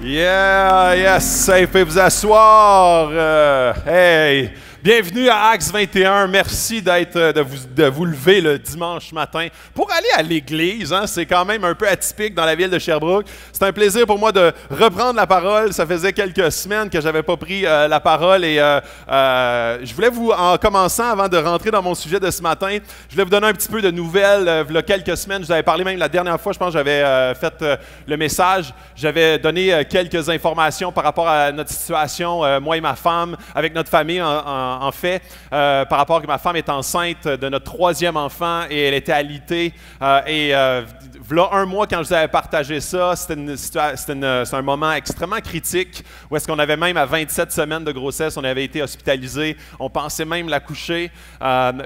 Yeah, yes, ça fait vous asseoir. Euh, hey, Bienvenue à Axe 21. Merci d'être, euh, de, vous, de vous lever le dimanche matin pour aller à l'église. Hein, c'est quand même un peu atypique dans la ville de Sherbrooke. C'est un plaisir pour moi de reprendre la parole. Ça faisait quelques semaines que j'avais pas pris euh, la parole et euh, je voulais vous, en commençant, avant de rentrer dans mon sujet de ce matin, je voulais vous donner un petit peu de nouvelles. Il y a quelques semaines, je vous avais parlé même la dernière fois, je pense, j'avais fait le message. J'avais donné quelques informations par rapport à notre situation, moi et ma femme, avec notre famille en en, fait, euh, par rapport à que ma femme est enceinte de notre troisième enfant et elle était alitée. Euh, et euh, voilà un mois, quand je vous avais partagé ça, c'était un moment extrêmement critique où est-ce qu'on avait même à 27 semaines de grossesse, on avait été hospitalisé, on pensait même la coucher.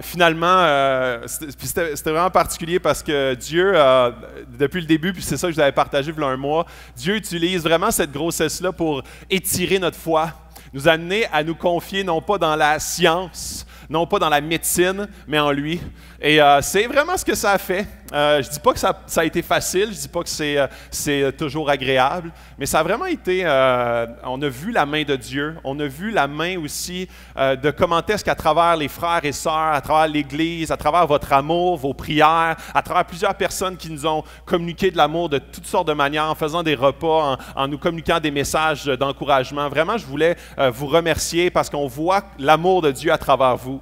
finalement, c'était vraiment particulier parce que Dieu, depuis le début, puis c'est ça que je vous avais partagé voilà un mois, Dieu utilise vraiment cette grossesse-là pour étirer notre foi nous amener à nous confier non pas dans la science, non pas dans la médecine, mais en lui. Et euh, c'est vraiment ce que ça a fait. Euh, je ne dis pas que ça, a été facile, je ne dis pas que c'est, euh, c'est toujours agréable, mais ça a vraiment été, on a vu la main de Dieu, on a vu la main aussi de comment est-ce qu'à travers les frères et sœurs, à travers l'Église, à travers votre amour, vos prières, à travers plusieurs personnes qui nous ont communiqué de l'amour de toutes sortes de manières, en faisant des repas, en nous communiquant des messages d'encouragement. Vraiment, je voulais vous remercier parce qu'on voit l'amour de Dieu à travers vous.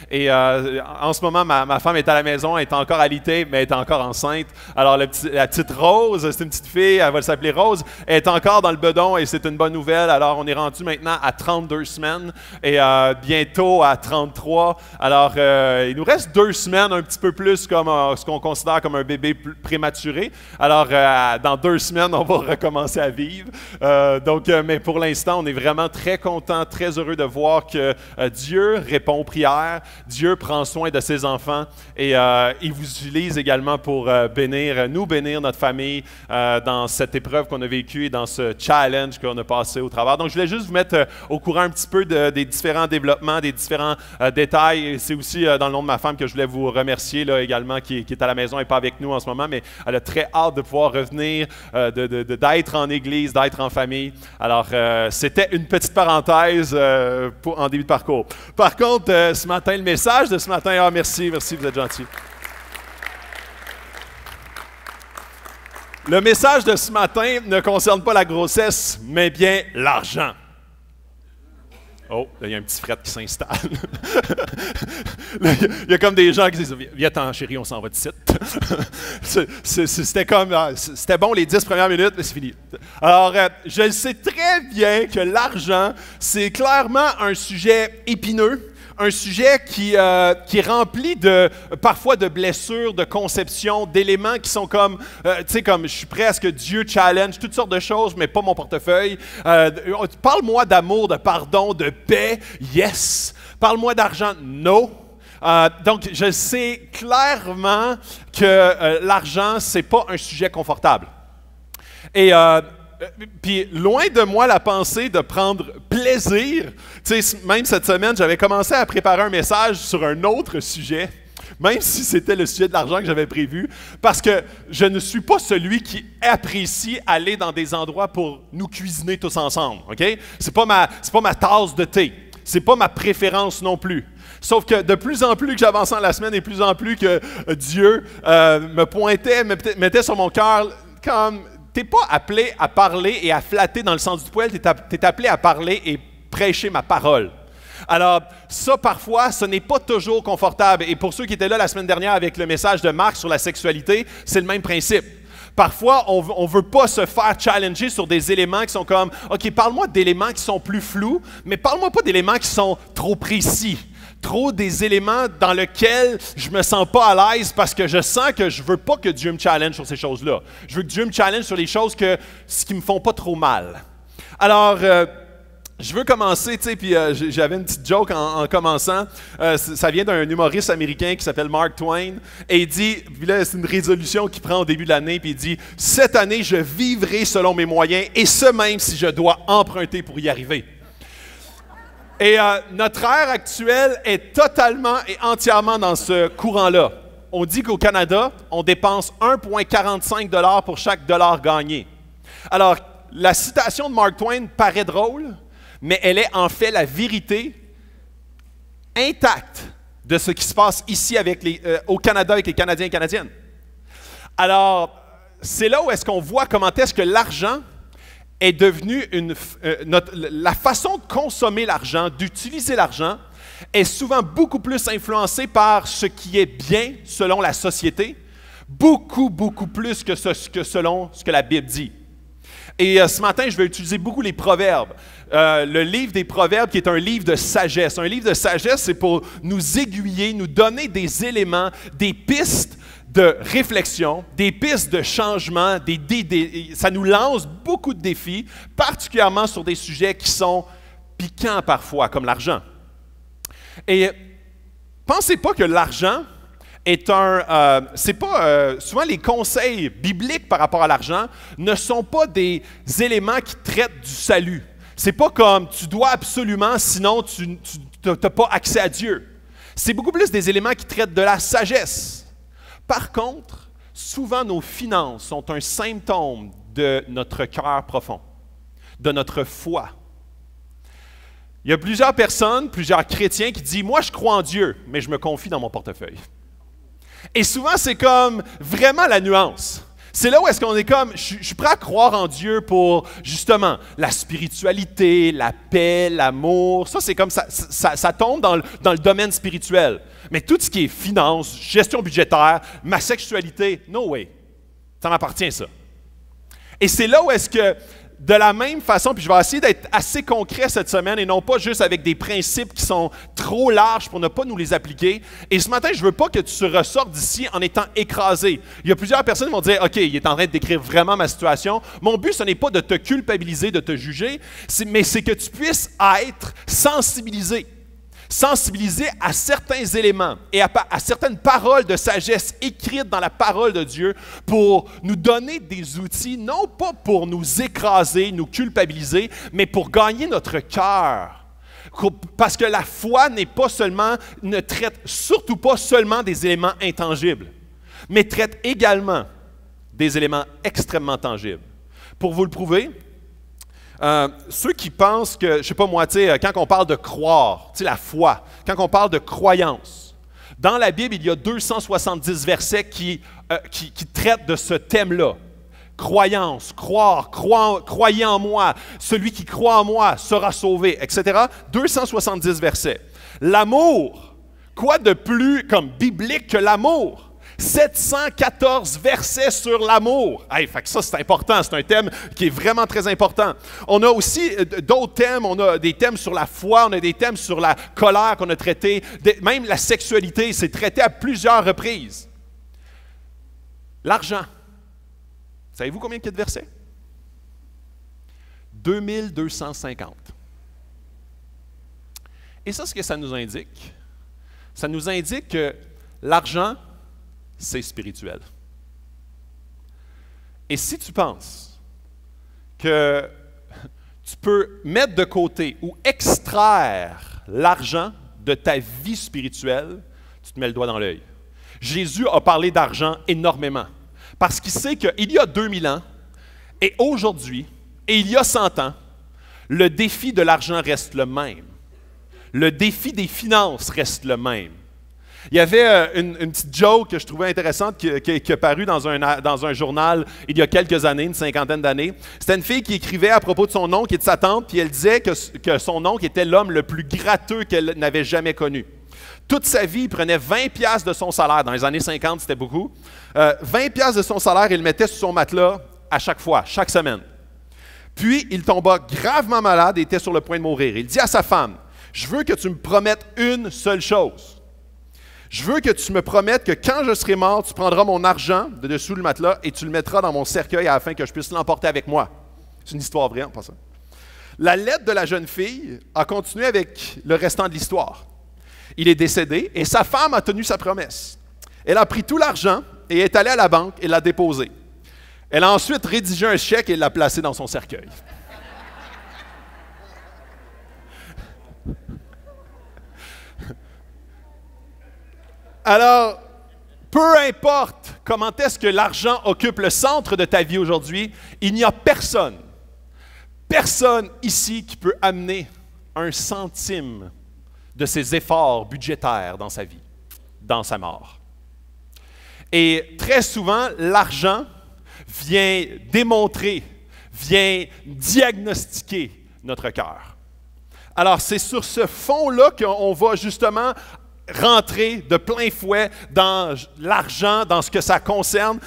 Et euh, en ce moment, ma, femme est à la maison, elle est encore alitée, mais elle est encore enceinte. Alors, la petite Rose, c'est une petite fille, elle va s'appeler Rose, elle est encore dans le bedon et c'est une bonne nouvelle. Alors, on est rendu maintenant à 32 semaines et euh, bientôt à 33. Alors, euh, il nous reste deux semaines, un petit peu plus comme ce qu'on considère comme un bébé prématuré. Alors, dans deux semaines, on va recommencer à vivre. donc, mais pour l'instant, on est vraiment très content, très heureux de voir que Dieu répond aux prières Dieu prend soin de ses enfants et euh, il vous utilise également pour euh, bénir, nous bénir, notre famille, euh, dans cette épreuve qu'on a vécue et dans ce challenge qu'on a passé au travail. Donc, je voulais juste vous mettre au courant un petit peu des différents développements, des différents détails. C'est aussi dans le nom de ma femme que je voulais vous remercier là, également, qui, est à la maison et pas avec nous en ce moment, mais elle a très hâte de pouvoir revenir, de d'être en église, d'être en famille. Alors, c'était une petite parenthèse pour, en début de parcours. Par contre, ce matin, le message de ce matin. Ah, merci, merci, vous êtes gentil. Le message de ce matin ne concerne pas la grossesse, mais bien l'argent. Oh, il y a un petit fret qui s'installe. il y, a comme des gens qui disent Viens, t'en chérie, on s'en va de site. c'était comme. Euh, c'était bon les dix premières minutes, mais c'est fini. Alors, euh, je sais très bien que l'argent, c'est clairement un sujet épineux, un sujet qui, euh, qui est rempli de, parfois de blessures, de conceptions, d'éléments qui sont comme, euh, tu sais, comme je suis presque Dieu challenge, toutes sortes de choses, mais pas mon portefeuille. Euh, parle-moi d'amour, de pardon, de paix, yes. Parle-moi d'argent, No. donc, je sais clairement que l'argent, ce n'est pas un sujet confortable. Et euh, puis loin de moi la pensée de prendre plaisir. Tu sais, même cette semaine, j'avais commencé à préparer un message sur un autre sujet, même si c'était le sujet de l'argent que j'avais prévu, parce que je ne suis pas celui qui apprécie aller dans des endroits pour nous cuisiner tous ensemble. Ok C'est pas ma, c'est pas ma tasse de thé. C'est pas ma préférence non plus. Sauf que de plus en plus que j'avançais la semaine et plus en plus que euh, Dieu euh, me pointait, me mettait sur mon cœur comme tu t'es pas appelé à parler et à flatter dans le sens du poil, tu es appelé à parler et prêcher ma parole. Alors, ça, parfois, ce n'est pas toujours confortable. Et pour ceux qui étaient là la semaine dernière avec le message de Marc sur la sexualité, c'est le même principe. Parfois, on ne veut pas se faire challenger sur des éléments qui sont comme, OK, parle-moi d'éléments qui sont plus flous, mais parle-moi pas d'éléments qui sont trop précis trop des éléments dans lesquels je me sens pas à l'aise parce que je sens que je veux pas que Dieu me challenge sur ces choses-là. Je veux que Dieu me challenge sur les choses que, qui me font pas trop mal. Alors, euh, je veux commencer, tu sais, puis euh, j'avais une petite joke en, commençant. Euh, ça vient d'un humoriste américain qui s'appelle Mark Twain. Et il dit, puis c'est une résolution qu'il prend au début de l'année, puis il dit Cette année, je vivrai selon mes moyens, et ce même si je dois emprunter pour y arriver. Et euh, notre ère actuelle est totalement et entièrement dans ce courant-là. On dit qu'au Canada, on dépense 1,45 pour chaque dollar gagné. Alors, la citation de Mark Twain paraît drôle, mais elle est en fait la vérité intacte de ce qui se passe ici euh, au Canada avec les Canadiens et Canadiennes. Alors, c'est là où est-ce qu'on voit comment est-ce que l'argent est devenue une, euh, la façon de consommer l'argent, d'utiliser l'argent, est souvent beaucoup plus influencée par ce qui est bien selon la société, beaucoup, beaucoup plus que, ce, que selon ce que la Bible dit. Et euh, ce matin, je vais utiliser beaucoup les proverbes. Euh, le livre des proverbes qui est un livre de sagesse. Un livre de sagesse, c'est pour nous aiguiller, nous donner des éléments, des pistes de réflexion, des pistes de changement, des, ça nous lance beaucoup de défis, particulièrement sur des sujets qui sont piquants parfois, comme l'argent. Et pensez pas que l'argent est un... Euh, c'est pas... Euh, souvent, les conseils bibliques par rapport à l'argent ne sont pas des éléments qui traitent du salut. C'est pas comme tu dois absolument, sinon tu n'as pas accès à Dieu. C'est beaucoup plus des éléments qui traitent de la sagesse par contre, souvent nos finances sont un symptôme de notre cœur profond, de notre foi. Il y a plusieurs personnes, plusieurs chrétiens qui disent, moi je crois en Dieu, mais je me confie dans mon portefeuille. Et souvent, c'est comme vraiment la nuance. C'est là où est-ce qu'on est comme, je, suis prêt à croire en Dieu pour justement la spiritualité, la paix, l'amour. Ça, c'est comme ça, ça, tombe dans le domaine spirituel. Mais tout ce qui est finance, gestion budgétaire, ma sexualité, no way. Ça m'appartient, ça. Et c'est là où est-ce que, de la même façon, puis je vais essayer d'être assez concret cette semaine et non pas juste avec des principes qui sont trop larges pour ne pas nous les appliquer. Et ce matin, je ne veux pas que tu ressortes d'ici en étant écrasé. Il y a plusieurs personnes qui vont dire, OK, il est en train de décrire vraiment ma situation. Mon but, ce n'est pas de te culpabiliser, de te juger, mais c'est que tu puisses être sensibilisé sensibiliser à certains éléments et à, certaines paroles de sagesse écrites dans la parole de Dieu pour nous donner des outils, non pas pour nous écraser, nous culpabiliser, mais pour gagner notre cœur. Parce que la foi n'est pas seulement, ne traite surtout pas seulement des éléments intangibles, mais traite également des éléments extrêmement tangibles. Pour vous le prouver, euh, ceux qui pensent que, je sais pas moi, euh, quand on parle de croire, la foi, quand on parle de croyance, dans la Bible, il y a 270 versets euh, qui, qui traitent de ce thème-là. Croyance, croire, croyez en moi, celui qui croit en moi sera sauvé, etc. 270 versets. L'amour, quoi de plus comme biblique que l'amour? 714 versets sur l'amour. Hey, fait que ça, c'est important. C'est un thème qui est vraiment très important. On a aussi euh, d'autres thèmes. On a des thèmes sur la foi, on a des thèmes sur la colère qu'on a traité. Même la sexualité, c'est traité à plusieurs reprises. L'argent. Savez-vous combien il y a de versets? 2250. Et ça, ce que ça nous indique, ça nous indique que l'argent c'est spirituel. Et si tu penses que tu peux mettre de côté ou extraire l'argent de ta vie spirituelle, tu te mets le doigt dans l'œil. Jésus a parlé d'argent énormément parce qu'il sait qu'il y a 2000 ans et aujourd'hui et il y a 100 ans, le défi de l'argent reste le même. Le défi des finances reste le même. Il y avait euh, une, petite joke que je trouvais intéressante qui, qui, a paru dans un, journal il y a quelques années, une cinquantaine d'années. C'était une fille qui écrivait à propos de son oncle et de sa tante, puis elle disait que, son oncle était l'homme le plus gratteux qu'elle n'avait jamais connu. Toute sa vie, il prenait 20 pièces de son salaire. Dans les années 50, c'était beaucoup. Euh, 20 pièces de son salaire, il le mettait sur son matelas à chaque fois, chaque semaine. Puis, il tomba gravement malade et était sur le point de mourir. Il dit à sa femme, « Je veux que tu me promettes une seule chose. Je veux que tu me promettes que quand je serai mort, tu prendras mon argent de dessous le matelas et tu le mettras dans mon cercueil afin que je puisse l'emporter avec moi. C'est une histoire vraie pas ça. La lettre de la jeune fille a continué avec le restant de l'histoire. Il est décédé et sa femme a tenu sa promesse. Elle a pris tout l'argent et est allée à la banque et l'a déposé. Elle a ensuite rédigé un chèque et l'a placé dans son cercueil. Alors, peu importe comment est-ce que l'argent occupe le centre de ta vie aujourd'hui, il n'y a personne, personne ici qui peut amener un centime de ses efforts budgétaires dans sa vie, dans sa mort. Et très souvent, l'argent vient démontrer, vient diagnostiquer notre cœur. Alors, c'est sur ce fond-là qu'on va justement rentrer de plein fouet dans l'argent, dans ce que ça concerne.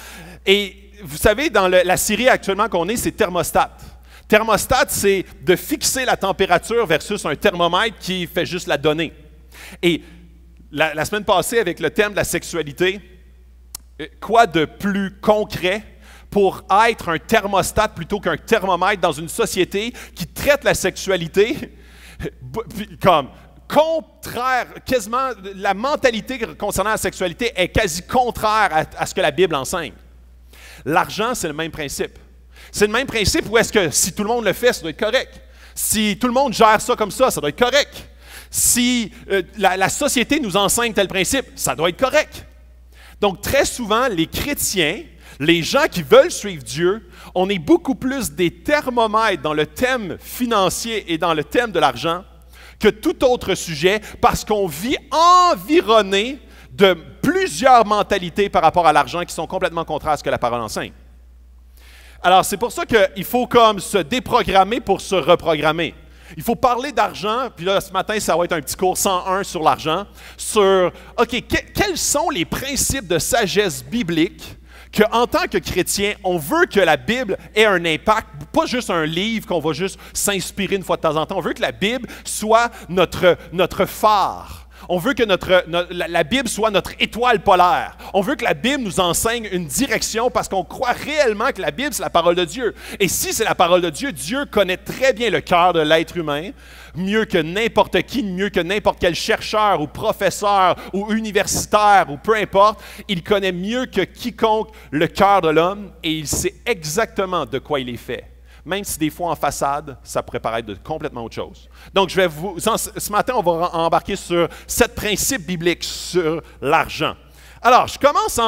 Et vous savez, dans la Syrie actuellement qu'on est, c'est thermostat. Thermostat, c'est de fixer la température versus un thermomètre qui fait juste la donnée. Et la, la semaine passée, avec le thème de la sexualité, euh, quoi de plus concret pour être un thermostat plutôt qu'un thermomètre dans une société qui traite la sexualité comme contraire, quasiment, la mentalité concernant la sexualité est quasi contraire à, ce que la Bible enseigne. L'argent, c'est le même principe. C'est le même principe où est-ce que si tout le monde le fait, ça doit être correct. Si tout le monde gère ça comme ça, ça doit être correct. Si euh, la, la société nous enseigne tel principe, ça doit être correct. Donc très souvent, les chrétiens, les gens qui veulent suivre Dieu, on est beaucoup plus des thermomètres dans le thème financier et dans le thème de l'argent que tout autre sujet parce qu'on vit environné de plusieurs mentalités par rapport à l'argent qui sont complètement contraires à ce que la parole enseigne. Alors, c'est pour ça qu'il faut comme se déprogrammer pour se reprogrammer. Il faut parler d'argent, puis là, ce matin, ça va être un petit cours 101 sur l'argent, sur, OK, quels sont les principes de sagesse biblique qu'en tant que chrétien, on veut que la Bible ait un impact, pas juste un livre qu'on va juste s'inspirer une fois de temps en temps. On veut que la Bible soit notre, notre phare on veut que notre, la Bible soit notre étoile polaire. On veut que la Bible nous enseigne une direction parce qu'on croit réellement que la Bible, c'est la parole de Dieu. Et si c'est la parole de Dieu, Dieu connaît très bien le cœur de l'être humain, mieux que n'importe qui, mieux que n'importe quel chercheur ou professeur ou universitaire ou peu importe. Il connaît mieux que quiconque le cœur de l'homme et il sait exactement de quoi il est fait même si des fois en façade, ça pourrait paraître de complètement autre chose. Donc, ce matin, on va embarquer sur sept principes bibliques sur l'argent. Alors, je commence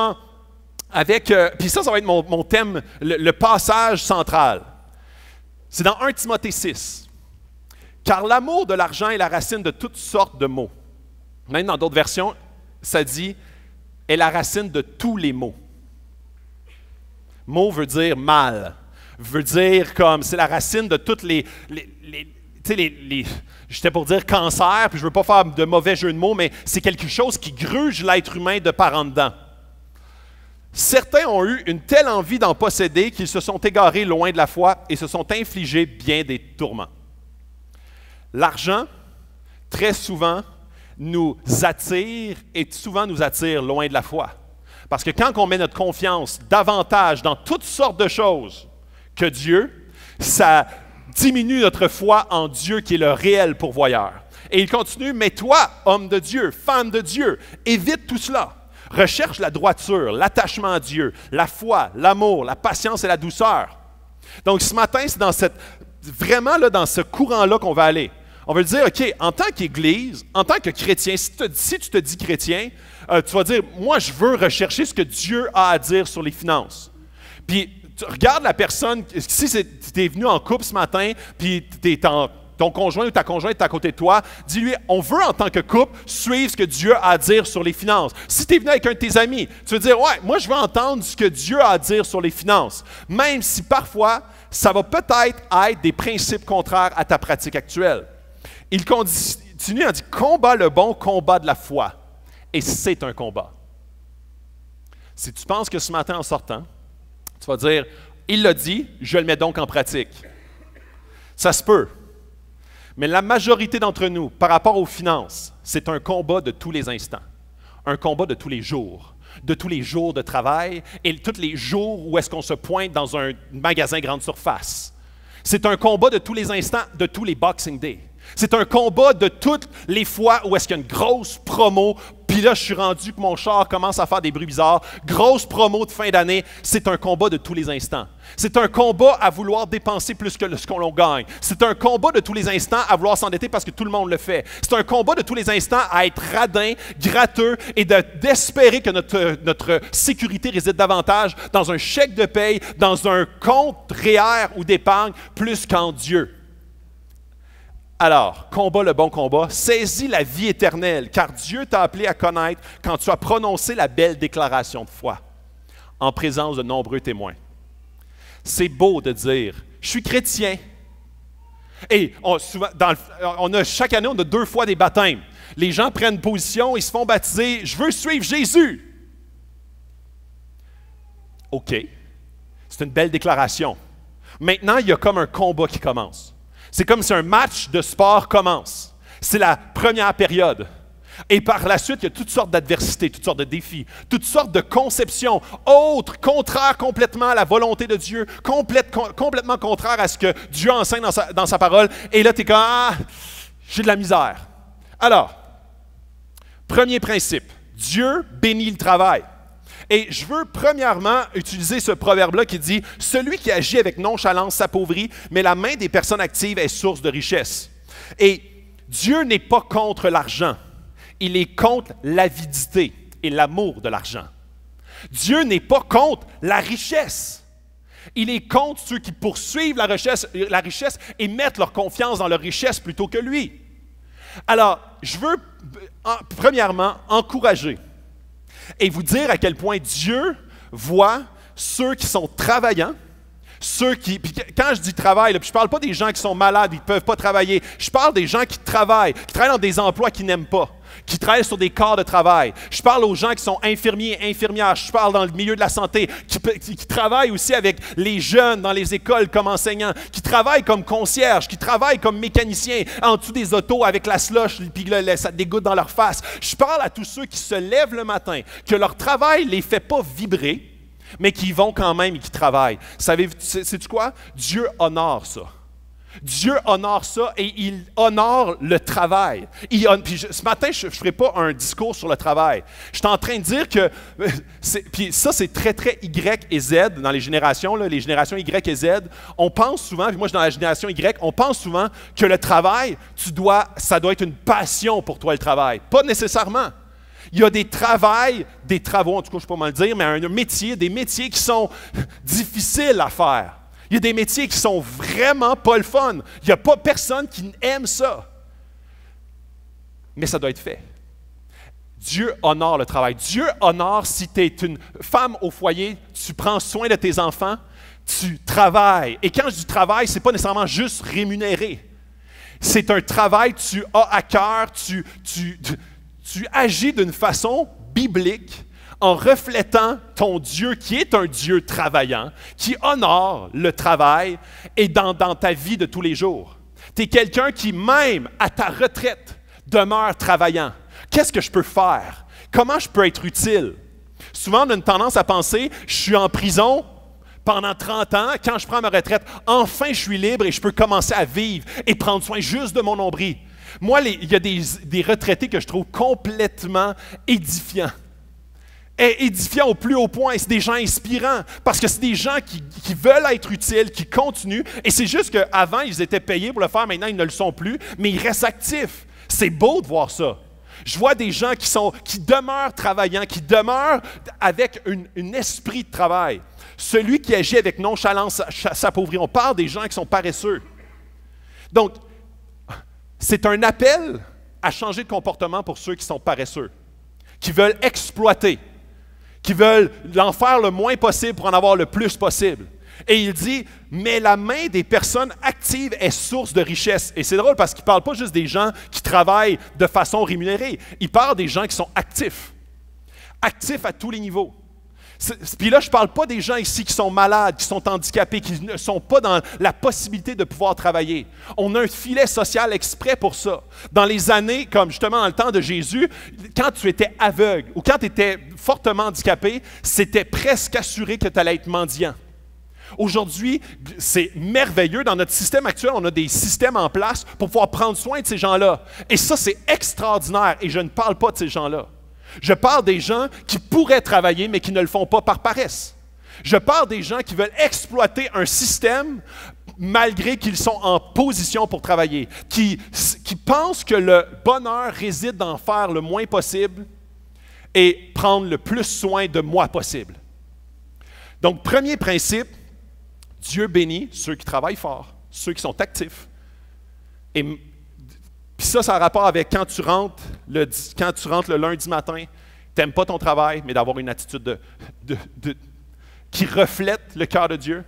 avec, euh, puis ça, ça va être mon, thème, le, passage central. C'est dans 1 Timothée 6. Car l'amour de l'argent est la racine de toutes sortes de mots. » Même dans d'autres versions, ça dit est la racine de tous les mots. » Mot veut dire mal veut dire comme c'est la racine de toutes les. tu sais, les, j'étais pour dire cancer, puis je ne veux pas faire de mauvais jeu de mots, mais c'est quelque chose qui gruge l'être humain de par en dedans. Certains ont eu une telle envie d'en posséder qu'ils se sont égarés loin de la foi et se sont infligés bien des tourments. L'argent, très souvent, nous attire et souvent nous attire loin de la foi. Parce que quand on met notre confiance davantage dans toutes sortes de choses que Dieu, ça diminue notre foi en Dieu qui est le réel pourvoyeur. Et il continue, mais toi, homme de Dieu, femme de Dieu, évite tout cela. Recherche la droiture, l'attachement à Dieu, la foi, l'amour, la patience et la douceur. Donc ce matin, c'est dans cette, vraiment là, dans ce courant-là qu'on va aller. On va dire, OK, en tant qu'Église, en tant que chrétien, si, tu te dis chrétien, euh, tu vas dire, moi, je veux rechercher ce que Dieu a à dire sur les finances. Puis Regarde la personne, si tu es venu en couple ce matin, puis ton conjoint ou ta conjointe est à côté de toi, dis-lui, on veut en tant que couple suivre ce que Dieu a à dire sur les finances. Si tu es venu avec un de tes amis, tu veux dire, ouais, moi je veux entendre ce que Dieu a à dire sur les finances, même si parfois ça va peut-être être des principes contraires à ta pratique actuelle. Il continue en dit, combat le bon, combat de la foi. Et c'est un combat. Si tu penses que ce matin en sortant, tu vas dire, il l'a dit, je le mets donc en pratique. Ça se peut. Mais la majorité d'entre nous, par rapport aux finances, c'est un combat de tous les instants, un combat de tous les jours, de tous les jours de travail et de tous les jours où est-ce qu'on se pointe dans un magasin grande surface. C'est un combat de tous les instants, de tous les Boxing Day. C'est un combat de toutes les fois où est-ce qu'il y a une grosse promo là, je suis rendu que mon char commence à faire des bruits bizarres. Grosse promo de fin d'année. C'est un combat de tous les instants. C'est un combat à vouloir dépenser plus que ce qu'on gagne. C'est un combat de tous les instants à vouloir s'endetter parce que tout le monde le fait. C'est un combat de tous les instants à être radin, gratteux et d'espérer que notre, notre sécurité réside davantage dans un chèque de paye, dans un compte réel ou d'épargne, plus qu'en Dieu. Alors, combat le bon combat, saisis la vie éternelle, car Dieu t'a appelé à connaître quand tu as prononcé la belle déclaration de foi, en présence de nombreux témoins. C'est beau de dire, je suis chrétien. Et on, a, chaque année, on a deux fois des baptêmes. Les gens prennent position, ils se font baptiser, je veux suivre Jésus. OK, c'est une belle déclaration. Maintenant, il y a comme un combat qui commence. C'est comme si un match de sport commence. C'est la première période. Et par la suite, il y a toutes sortes d'adversités, toutes sortes de défis, toutes sortes de conceptions autres, contraires complètement à la volonté de Dieu, complètement contraires à ce que Dieu enseigne dans sa, dans sa parole. Et là, tu es comme, ah, j'ai de la misère. Alors, premier principe, Dieu bénit le travail. Et je veux premièrement utiliser ce proverbe-là qui dit Celui qui agit avec nonchalance s'appauvrit, mais la main des personnes actives est source de richesse. Et Dieu n'est pas contre l'argent, il est contre l'avidité et l'amour de l'argent. Dieu n'est pas contre la richesse. Il est contre ceux qui poursuivent la richesse, et mettent leur confiance dans leur richesse plutôt que lui. Alors, je veux, euh, premièrement, encourager et vous dire à quel point Dieu voit ceux qui sont travaillants, ceux qui. quand je dis travail, je ne parle pas des gens qui sont malades, ils ne peuvent pas travailler. Je parle des gens qui travaillent, qui travaillent dans des emplois qu'ils n'aiment pas qui travaillent sur des corps de travail. Je parle aux gens qui sont infirmiers, infirmières. Je parle dans le milieu de la santé, qui, travaillent aussi avec les jeunes dans les écoles comme enseignants, qui travaillent comme concierges, qui travaillent comme mécaniciens en dessous des autos avec la slush, puis là, ça dégoûte dans leur face. Je parle à tous ceux qui se lèvent le matin, que leur travail les fait pas vibrer, mais qui vont quand même et qui travaillent. Savez-tu quoi? Dieu honore ça. Dieu honore ça et il honore le travail. puis ce matin, je ne ferai pas un discours sur le travail. Je suis en train de dire que. Euh, puis ça, c'est très, très Y et Z dans les générations, là, les générations Y et Z. On pense souvent, puis moi, je suis dans la génération Y, on pense souvent que le travail, tu dois, ça doit être une passion pour toi, le travail. Pas nécessairement. Il y a des travails, des travaux, en tout cas, je ne sais pas le dire, mais un métier, des métiers qui sont difficiles à faire. Il y a des métiers qui sont vraiment pas le fun. Il n'y a pas personne qui aime ça. Mais ça doit être fait. Dieu honore le travail. Dieu honore si tu es une femme au foyer, tu prends soin de tes enfants, tu travailles. Et quand je dis travail, ce n'est pas nécessairement juste rémunéré. C'est un travail, tu as à cœur, tu agis d'une façon biblique en reflétant ton Dieu qui est un Dieu travaillant, qui honore le travail et dans, ta vie de tous les jours. Tu es quelqu'un qui, même à ta retraite, demeure travaillant. Qu'est-ce que je peux faire? Comment je peux être utile? Souvent, on a une tendance à penser, je suis en prison, pendant 30 ans, quand je prends ma retraite, enfin je suis libre et je peux commencer à vivre et prendre soin juste de mon nombril. Moi, il y a des retraités que je trouve complètement édifiants est édifiant au plus haut point. C'est des gens inspirants parce que c'est des gens qui, qui, veulent être utiles, qui continuent. Et c'est juste qu'avant, ils étaient payés pour le faire, maintenant, ils ne le sont plus, mais ils restent actifs. C'est beau de voir ça. Je vois des gens qui, sont, qui demeurent travaillants, qui demeurent avec un esprit de travail. Celui qui agit avec nonchalance s'appauvrit. On parle des gens qui sont paresseux. Donc, c'est un appel à changer de comportement pour ceux qui sont paresseux, qui veulent exploiter, qui veulent en faire le moins possible pour en avoir le plus possible. Et il dit, mais la main des personnes actives est source de richesse. Et c'est drôle parce qu'il ne parle pas juste des gens qui travaillent de façon rémunérée, il parle des gens qui sont actifs, actifs à tous les niveaux. Puis là, je ne parle pas des gens ici qui sont malades, qui sont handicapés, qui ne sont pas dans la possibilité de pouvoir travailler. On a un filet social exprès pour ça. Dans les années, comme justement dans le temps de Jésus, quand tu étais aveugle ou quand tu étais fortement handicapé, c'était presque assuré que tu allais être mendiant. Aujourd'hui, c'est merveilleux. Dans notre système actuel, on a des systèmes en place pour pouvoir prendre soin de ces gens-là. Et ça, c'est extraordinaire. Et je ne parle pas de ces gens-là. Je parle des gens qui pourraient travailler, mais qui ne le font pas par paresse. Je parle des gens qui veulent exploiter un système malgré qu'ils sont en position pour travailler, qui, qui pensent que le bonheur réside dans faire le moins possible et prendre le plus soin de moi possible. Donc, premier principe, Dieu bénit ceux qui travaillent fort, ceux qui sont actifs. Et puis ça, ça a rapport avec quand tu rentres le, quand tu le lundi matin, tu n'aimes pas ton travail, mais d'avoir une attitude qui reflète le cœur de Dieu,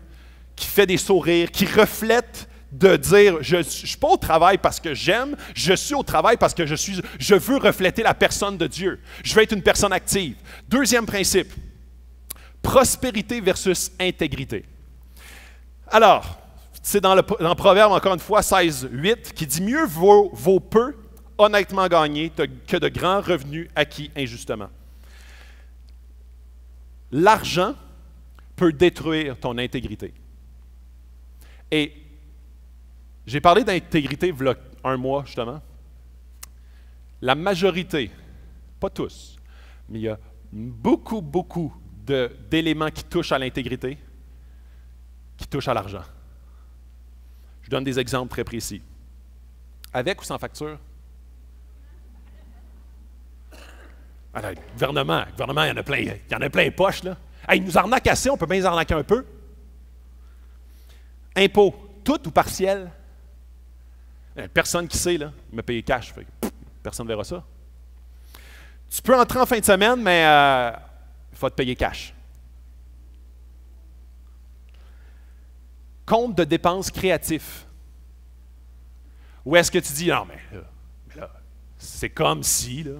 qui fait des sourires, qui reflète de dire je ne suis pas au travail parce que j'aime, je suis au travail parce que je suis je veux refléter la personne de Dieu. Je veux être une personne active. Deuxième principe. Prospérité versus intégrité. Alors, c'est dans, le, Proverbe, encore une fois, 16, 8, qui dit Mieux vaut, peu honnêtement gagné que de grands revenus acquis injustement. L'argent peut détruire ton intégrité. Et j'ai parlé d'intégrité un mois, justement. La majorité, pas tous, mais il y a beaucoup, beaucoup d'éléments qui touchent à l'intégrité, qui touchent à l'argent. Je donne des exemples très précis. Avec ou sans facture? Ah, gouvernement, gouvernement, il y en a plein, il y en a plein là. ils nous arnaquent assez, on peut bien les arnaquer un peu. Impôts, tout ou partiel? Euh, personne qui sait, là. Il m'a payé cash. personne ne verra ça. Tu peux entrer en fin de semaine, mais il euh, faut te payer cash. compte de dépenses créatifs Ou est-ce que tu dis, non, mais là, c'est comme si, là,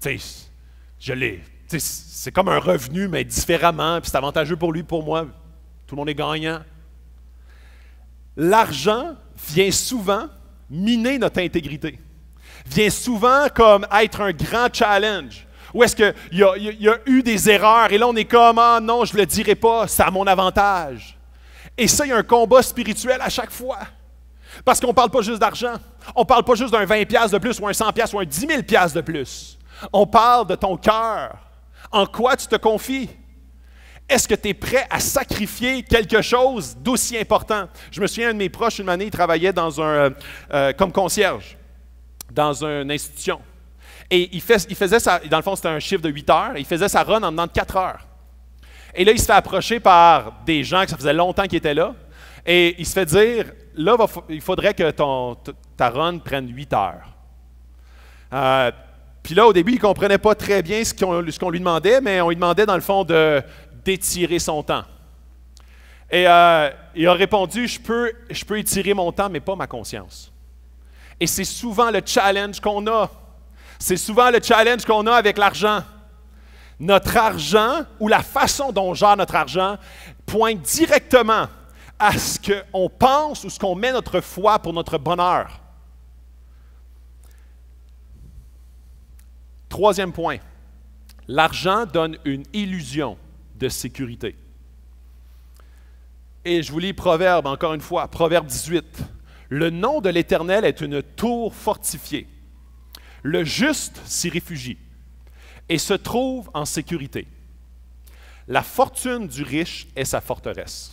tu sais, je l'ai, c'est comme un revenu, mais différemment, puis c'est avantageux pour lui, pour moi, tout le monde est gagnant. L'argent vient souvent miner notre intégrité, vient souvent comme être un grand challenge. Ou est-ce qu'il y, y, a eu des erreurs et là on est comme, ah non, je ne le dirai pas, c'est à mon avantage. Et ça, il y a un combat spirituel à chaque fois. Parce qu'on ne parle pas juste d'argent. On ne parle pas juste d'un 20$ de plus ou un 100$ ou un 10 000$ de plus. On parle de ton cœur. En quoi tu te confies? Est-ce que tu es prêt à sacrifier quelque chose d'aussi important? Je me souviens, un de mes proches, une année, il travaillait euh, euh, comme concierge dans une institution. Et il, faisait ça, dans le fond, c'était un chiffre de 8 heures. Il faisait sa run en dedans de 4 heures. Et là, il se fait approcher par des gens que ça faisait longtemps qu'ils étaient là. Et il se fait dire là, il faudrait que ton, ta run prenne 8 heures. Euh, puis là, au début, il ne comprenait pas très bien ce qu'on lui demandait, mais on lui demandait, dans le fond, d'étirer son temps. Et euh, il a répondu je peux, je peux étirer mon temps, mais pas ma conscience. Et c'est souvent le challenge qu'on a. C'est souvent le challenge qu'on a avec l'argent notre argent ou la façon dont on gère notre argent pointe directement à ce qu'on pense ou ce qu'on met notre foi pour notre bonheur. Troisième point, l'argent donne une illusion de sécurité. Et je vous lis Proverbe, encore une fois, Proverbe 18. Le nom de l'Éternel est une tour fortifiée. Le juste s'y réfugie et se trouve en sécurité. La fortune du riche est sa forteresse.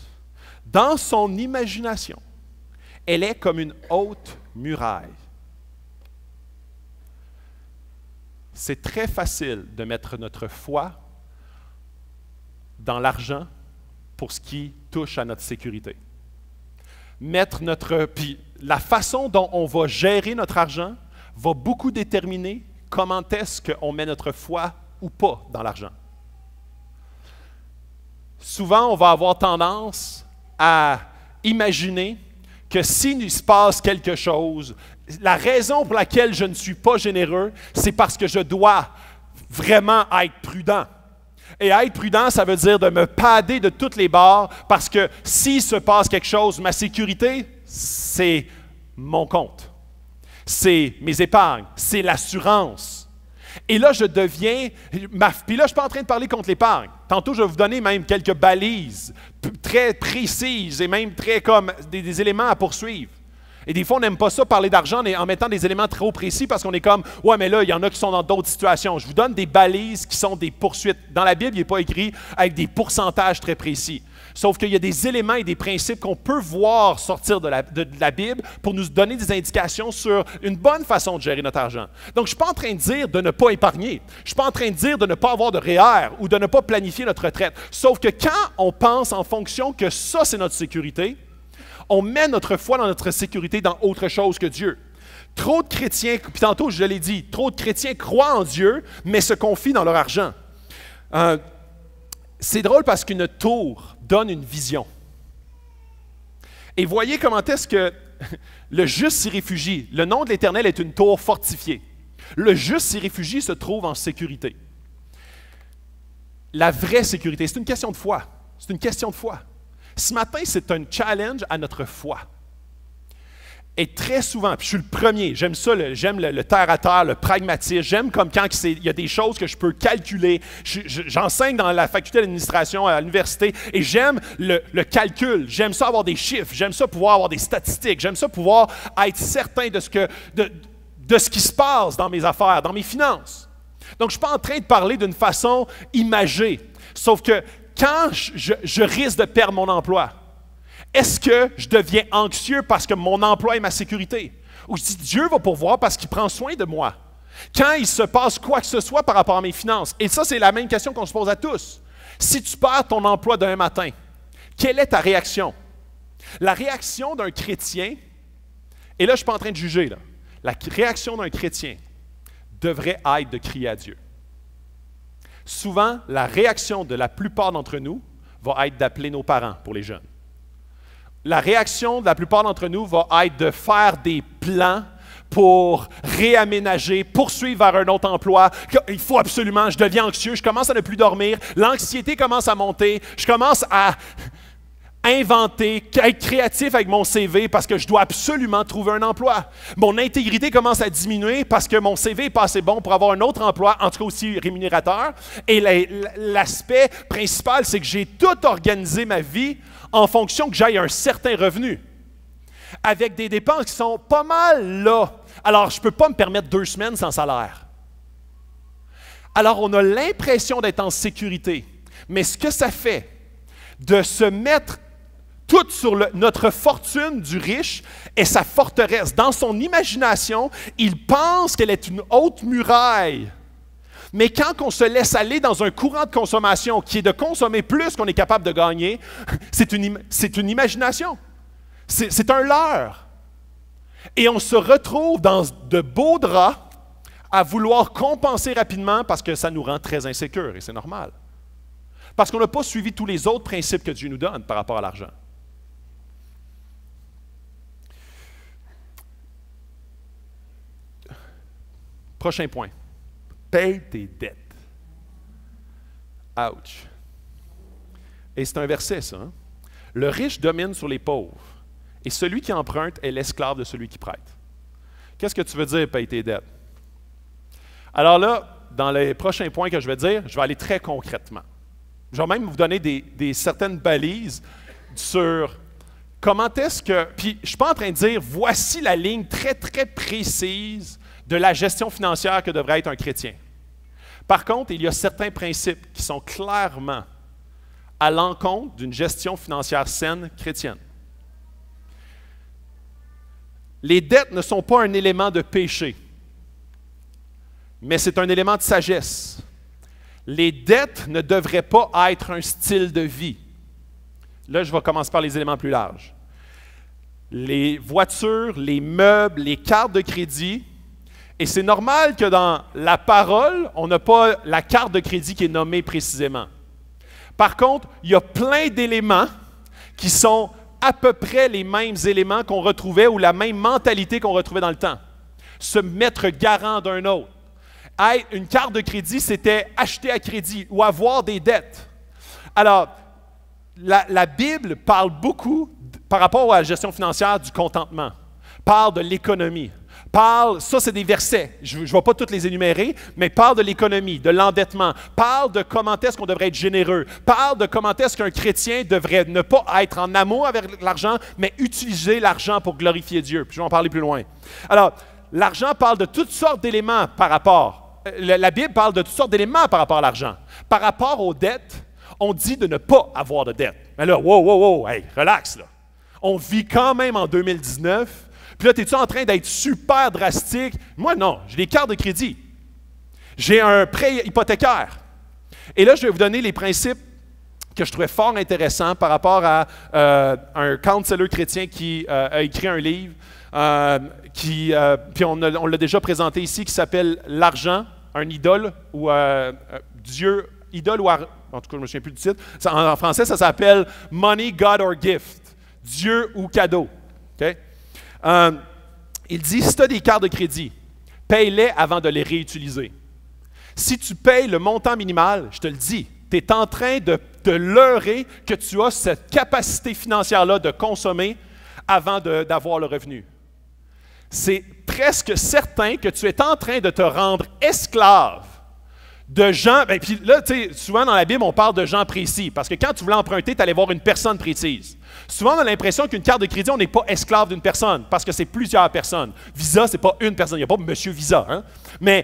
Dans son imagination, elle est comme une haute muraille. C'est très facile de mettre notre foi dans l'argent pour ce qui touche à notre sécurité. Mettre notre la façon dont on va gérer notre argent va beaucoup déterminer comment est-ce qu'on met notre foi ou pas dans l'argent. Souvent, on va avoir tendance à imaginer que s'il se passe quelque chose, la raison pour laquelle je ne suis pas généreux, c'est parce que je dois vraiment être prudent. Et être prudent, ça veut dire de me pader de toutes les barres parce que s'il se passe quelque chose, ma sécurité, c'est mon compte c'est mes épargnes, c'est l'assurance. Et là, je deviens. puis là, je ne suis pas en train de parler contre l'épargne. Tantôt, je vais vous donner même quelques balises très précises et même très comme des, éléments à poursuivre. Et des fois, on n'aime pas ça parler d'argent en mettant des éléments trop précis parce qu'on est comme, ouais, mais là, il y en a qui sont dans d'autres situations. Je vous donne des balises qui sont des poursuites. Dans la Bible, il n'est pas écrit avec des pourcentages très précis. Sauf qu'il y a des éléments et des principes qu'on peut voir sortir de la, Bible pour nous donner des indications sur une bonne façon de gérer notre argent. Donc, je ne suis pas en train de dire de ne pas épargner. Je ne suis pas en train de dire de ne pas avoir de REER e ou de ne pas planifier notre retraite. Sauf que quand on pense en fonction que ça, c'est notre sécurité, on met notre foi dans notre sécurité dans autre chose que Dieu. Trop de chrétiens, puis tantôt je l'ai dit, trop de chrétiens croient en Dieu, mais se confient dans leur argent. Euh, c'est drôle parce qu'une tour donne une vision. Et voyez comment est-ce que le juste s'y réfugie. Le nom de l'Éternel est une tour fortifiée. Le juste s'y réfugie se trouve en sécurité. La vraie sécurité, c'est une question de foi. C'est une question de foi. Ce matin, c'est un challenge à notre foi. Et très souvent, puis je suis le premier, j'aime ça, j'aime le, terre à terre, le pragmatisme, j'aime comme quand il y a des choses que je peux calculer. J'enseigne dans la faculté d'administration à l'université et j'aime le, calcul, j'aime ça avoir des chiffres, j'aime ça pouvoir avoir des statistiques, j'aime ça pouvoir être certain de ce, qui se passe dans mes affaires, dans mes finances. Donc, je ne suis pas en train de parler d'une façon imagée, sauf que quand je risque de perdre mon emploi, est-ce que je deviens anxieux parce que mon emploi est ma sécurité? Ou je dis, Dieu va pourvoir parce qu'il prend soin de moi. Quand il se passe quoi que ce soit par rapport à mes finances, et ça, c'est la même question qu'on se pose à tous. Si tu perds ton emploi d'un matin, quelle est ta réaction? La réaction d'un chrétien, et là, je ne suis pas en train de juger, là. la réaction d'un chrétien devrait être de crier à Dieu. Souvent, la réaction de la plupart d'entre nous va être d'appeler nos parents pour les jeunes la réaction de la plupart d'entre nous va être de faire des plans pour réaménager, poursuivre vers un autre emploi. Il faut absolument, je deviens anxieux, je commence à ne plus dormir, l'anxiété commence à monter, je commence à inventer, être créatif avec mon CV parce que je dois absolument trouver un emploi. Mon intégrité commence à diminuer parce que mon CV est pas assez bon pour avoir un autre emploi, en tout cas aussi rémunérateur. Et l'aspect principal, c'est que j'ai tout organisé ma vie en fonction que j'aille un certain revenu, avec des dépenses qui sont pas mal là. Alors, je ne peux pas me permettre deux semaines sans salaire. Alors, on a l'impression d'être en sécurité. Mais ce que ça fait, de se mettre toute sur notre fortune du riche et sa forteresse. Dans son imagination, il pense qu'elle est une haute muraille mais quand on se laisse aller dans un courant de consommation qui est de consommer plus qu'on est capable de gagner, c'est une, imagination. C'est un leurre. Et on se retrouve dans de beaux draps à vouloir compenser rapidement parce que ça nous rend très insécures et c'est normal. Parce qu'on n'a pas suivi tous les autres principes que Dieu nous donne par rapport à l'argent. Prochain point. Paye tes dettes. Ouch. Et c'est un verset, ça. Hein? Le riche domine sur les pauvres, et celui qui emprunte est l'esclave de celui qui prête. Qu'est-ce que tu veux dire, paye tes dettes? Alors là, dans les prochains points que je vais dire, je vais aller très concrètement. Je vais même vous donner des, certaines balises sur comment est-ce que... Puis je ne suis pas en train de dire, voici la ligne très, très précise de la gestion financière que devrait être un chrétien. Par contre, il y a certains principes qui sont clairement à l'encontre d'une gestion financière saine chrétienne. Les dettes ne sont pas un élément de péché, mais c'est un élément de sagesse. Les dettes ne devraient pas être un style de vie. Là, je vais commencer par les éléments plus larges. Les voitures, les meubles, les cartes de crédit et c'est normal que dans la parole, on n'a pas la carte de crédit qui est nommée précisément. Par contre, il y a plein d'éléments qui sont à peu près les mêmes éléments qu'on retrouvait ou la même mentalité qu'on retrouvait dans le temps. Se mettre garant d'un autre. Une carte de crédit, c'était acheter à crédit ou avoir des dettes. Alors, la, Bible parle beaucoup par rapport à la gestion financière du contentement, parle de l'économie. Parle, ça c'est des versets, je ne vais pas tous les énumérer, mais parle de l'économie, de l'endettement, parle de comment est-ce qu'on devrait être généreux, parle de comment est-ce qu'un chrétien devrait ne pas être en amour avec l'argent, mais utiliser l'argent pour glorifier Dieu. Puis je vais en parler plus loin. Alors, l'argent parle de toutes sortes d'éléments par rapport. Euh, la Bible parle de toutes sortes d'éléments par rapport à l'argent. Par rapport aux dettes, on dit de ne pas avoir de dettes. Mais là, wow, wow, wow, hey, relax là. On vit quand même en 2019 puis là, tu es-tu en train d'être super drastique? Moi, non. J'ai des cartes de crédit. J'ai un prêt hypothécaire. Et là, je vais vous donner les principes que je trouvais fort intéressant par rapport à euh, un counselor chrétien qui euh, a écrit un livre, euh, qui, puis on, l'a déjà présenté ici, qui s'appelle L'argent, un idole ou Dieu, idole ou. En tout cas, je ne me souviens plus du titre. en, français, ça s'appelle Money, God or Gift, Dieu ou cadeau. Euh, il dit, si tu as des cartes de crédit, paye-les avant de les réutiliser. Si tu payes le montant minimal, je te le dis, tu es en train de te leurrer que tu as cette capacité financière-là de consommer avant d'avoir le revenu. C'est presque certain que tu es en train de te rendre esclave de gens. Ben, puis là, souvent dans la Bible, on parle de gens précis, parce que quand tu voulais emprunter, tu allais voir une personne précise. Souvent, on a l'impression qu'une carte de crédit, on n'est pas esclave d'une personne parce que c'est plusieurs personnes. Visa, n'est pas une personne. Il n'y a pas Monsieur Visa. Hein. Mais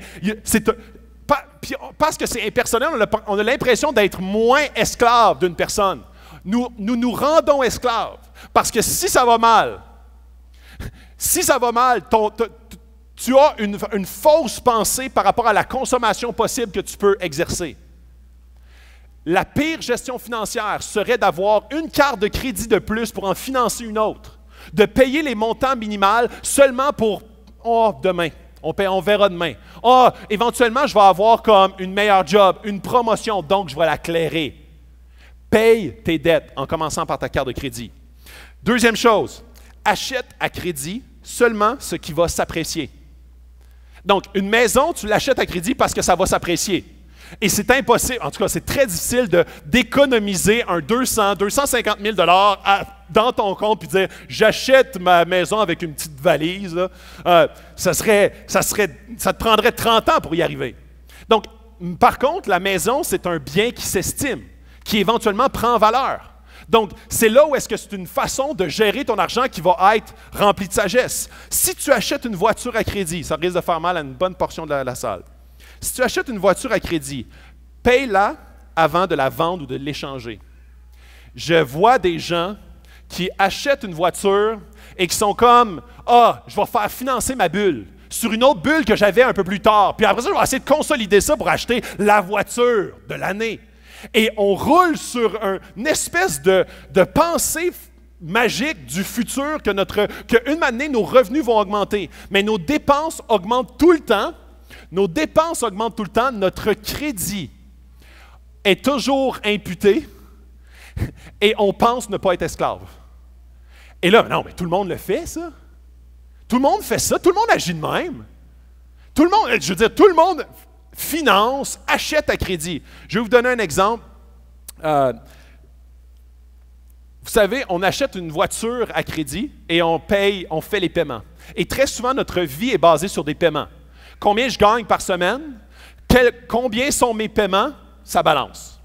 parce que c'est impersonnel, on a l'impression d'être moins esclave d'une personne. Nous, nous rendons esclaves parce que si ça va mal, si ça va mal, tu as une fausse pensée par rapport à la consommation possible que tu peux exercer. La pire gestion financière serait d'avoir une carte de crédit de plus pour en financer une autre, de payer les montants minimales seulement pour oh, demain. On, on verra demain. Ah, oh, éventuellement, je vais avoir comme une meilleure job, une promotion, donc je vais clairer Paye tes dettes en commençant par ta carte de crédit. Deuxième chose, achète à crédit seulement ce qui va s'apprécier. Donc, une maison, tu l'achètes à crédit parce que ça va s'apprécier. Et c'est impossible, en tout cas, c'est très difficile d'économiser un 200, 250 000 dollars dans ton compte puis dire j'achète ma maison avec une petite valise. Euh, ça, te prendrait 30 ans pour y arriver. Donc, par contre, la maison, c'est un bien qui s'estime, qui éventuellement prend valeur. Donc, c'est là où est-ce que c'est une façon de gérer ton argent qui va être rempli de sagesse. Si tu achètes une voiture à crédit, ça risque de faire mal à une bonne portion de la salle. Si tu achètes une voiture à crédit, paye-la avant de la vendre ou de l'échanger. Je vois des gens qui achètent une voiture et qui sont comme Ah, je vais faire financer ma bulle sur une autre bulle que j'avais un peu plus tard. Puis après ça, je vais essayer de consolider ça pour acheter la voiture de l'année. Et on roule sur une espèce de, de pensée magique du futur que notre que une année nos revenus vont augmenter, mais nos dépenses augmentent tout le temps nos dépenses augmentent tout le temps, notre crédit est toujours imputé et on pense ne pas être esclave. Et là, non, mais tout le monde le fait, ça. Tout le monde fait ça, tout le monde agit de même. Tout le monde, je veux dire, tout le monde finance, achète à crédit. Je vais vous donner un exemple. Euh, vous savez, on achète une voiture à crédit et on paye, on fait les paiements. Et très souvent, notre vie est basée sur des paiements combien je gagne par semaine, combien sont mes paiements, ça balance.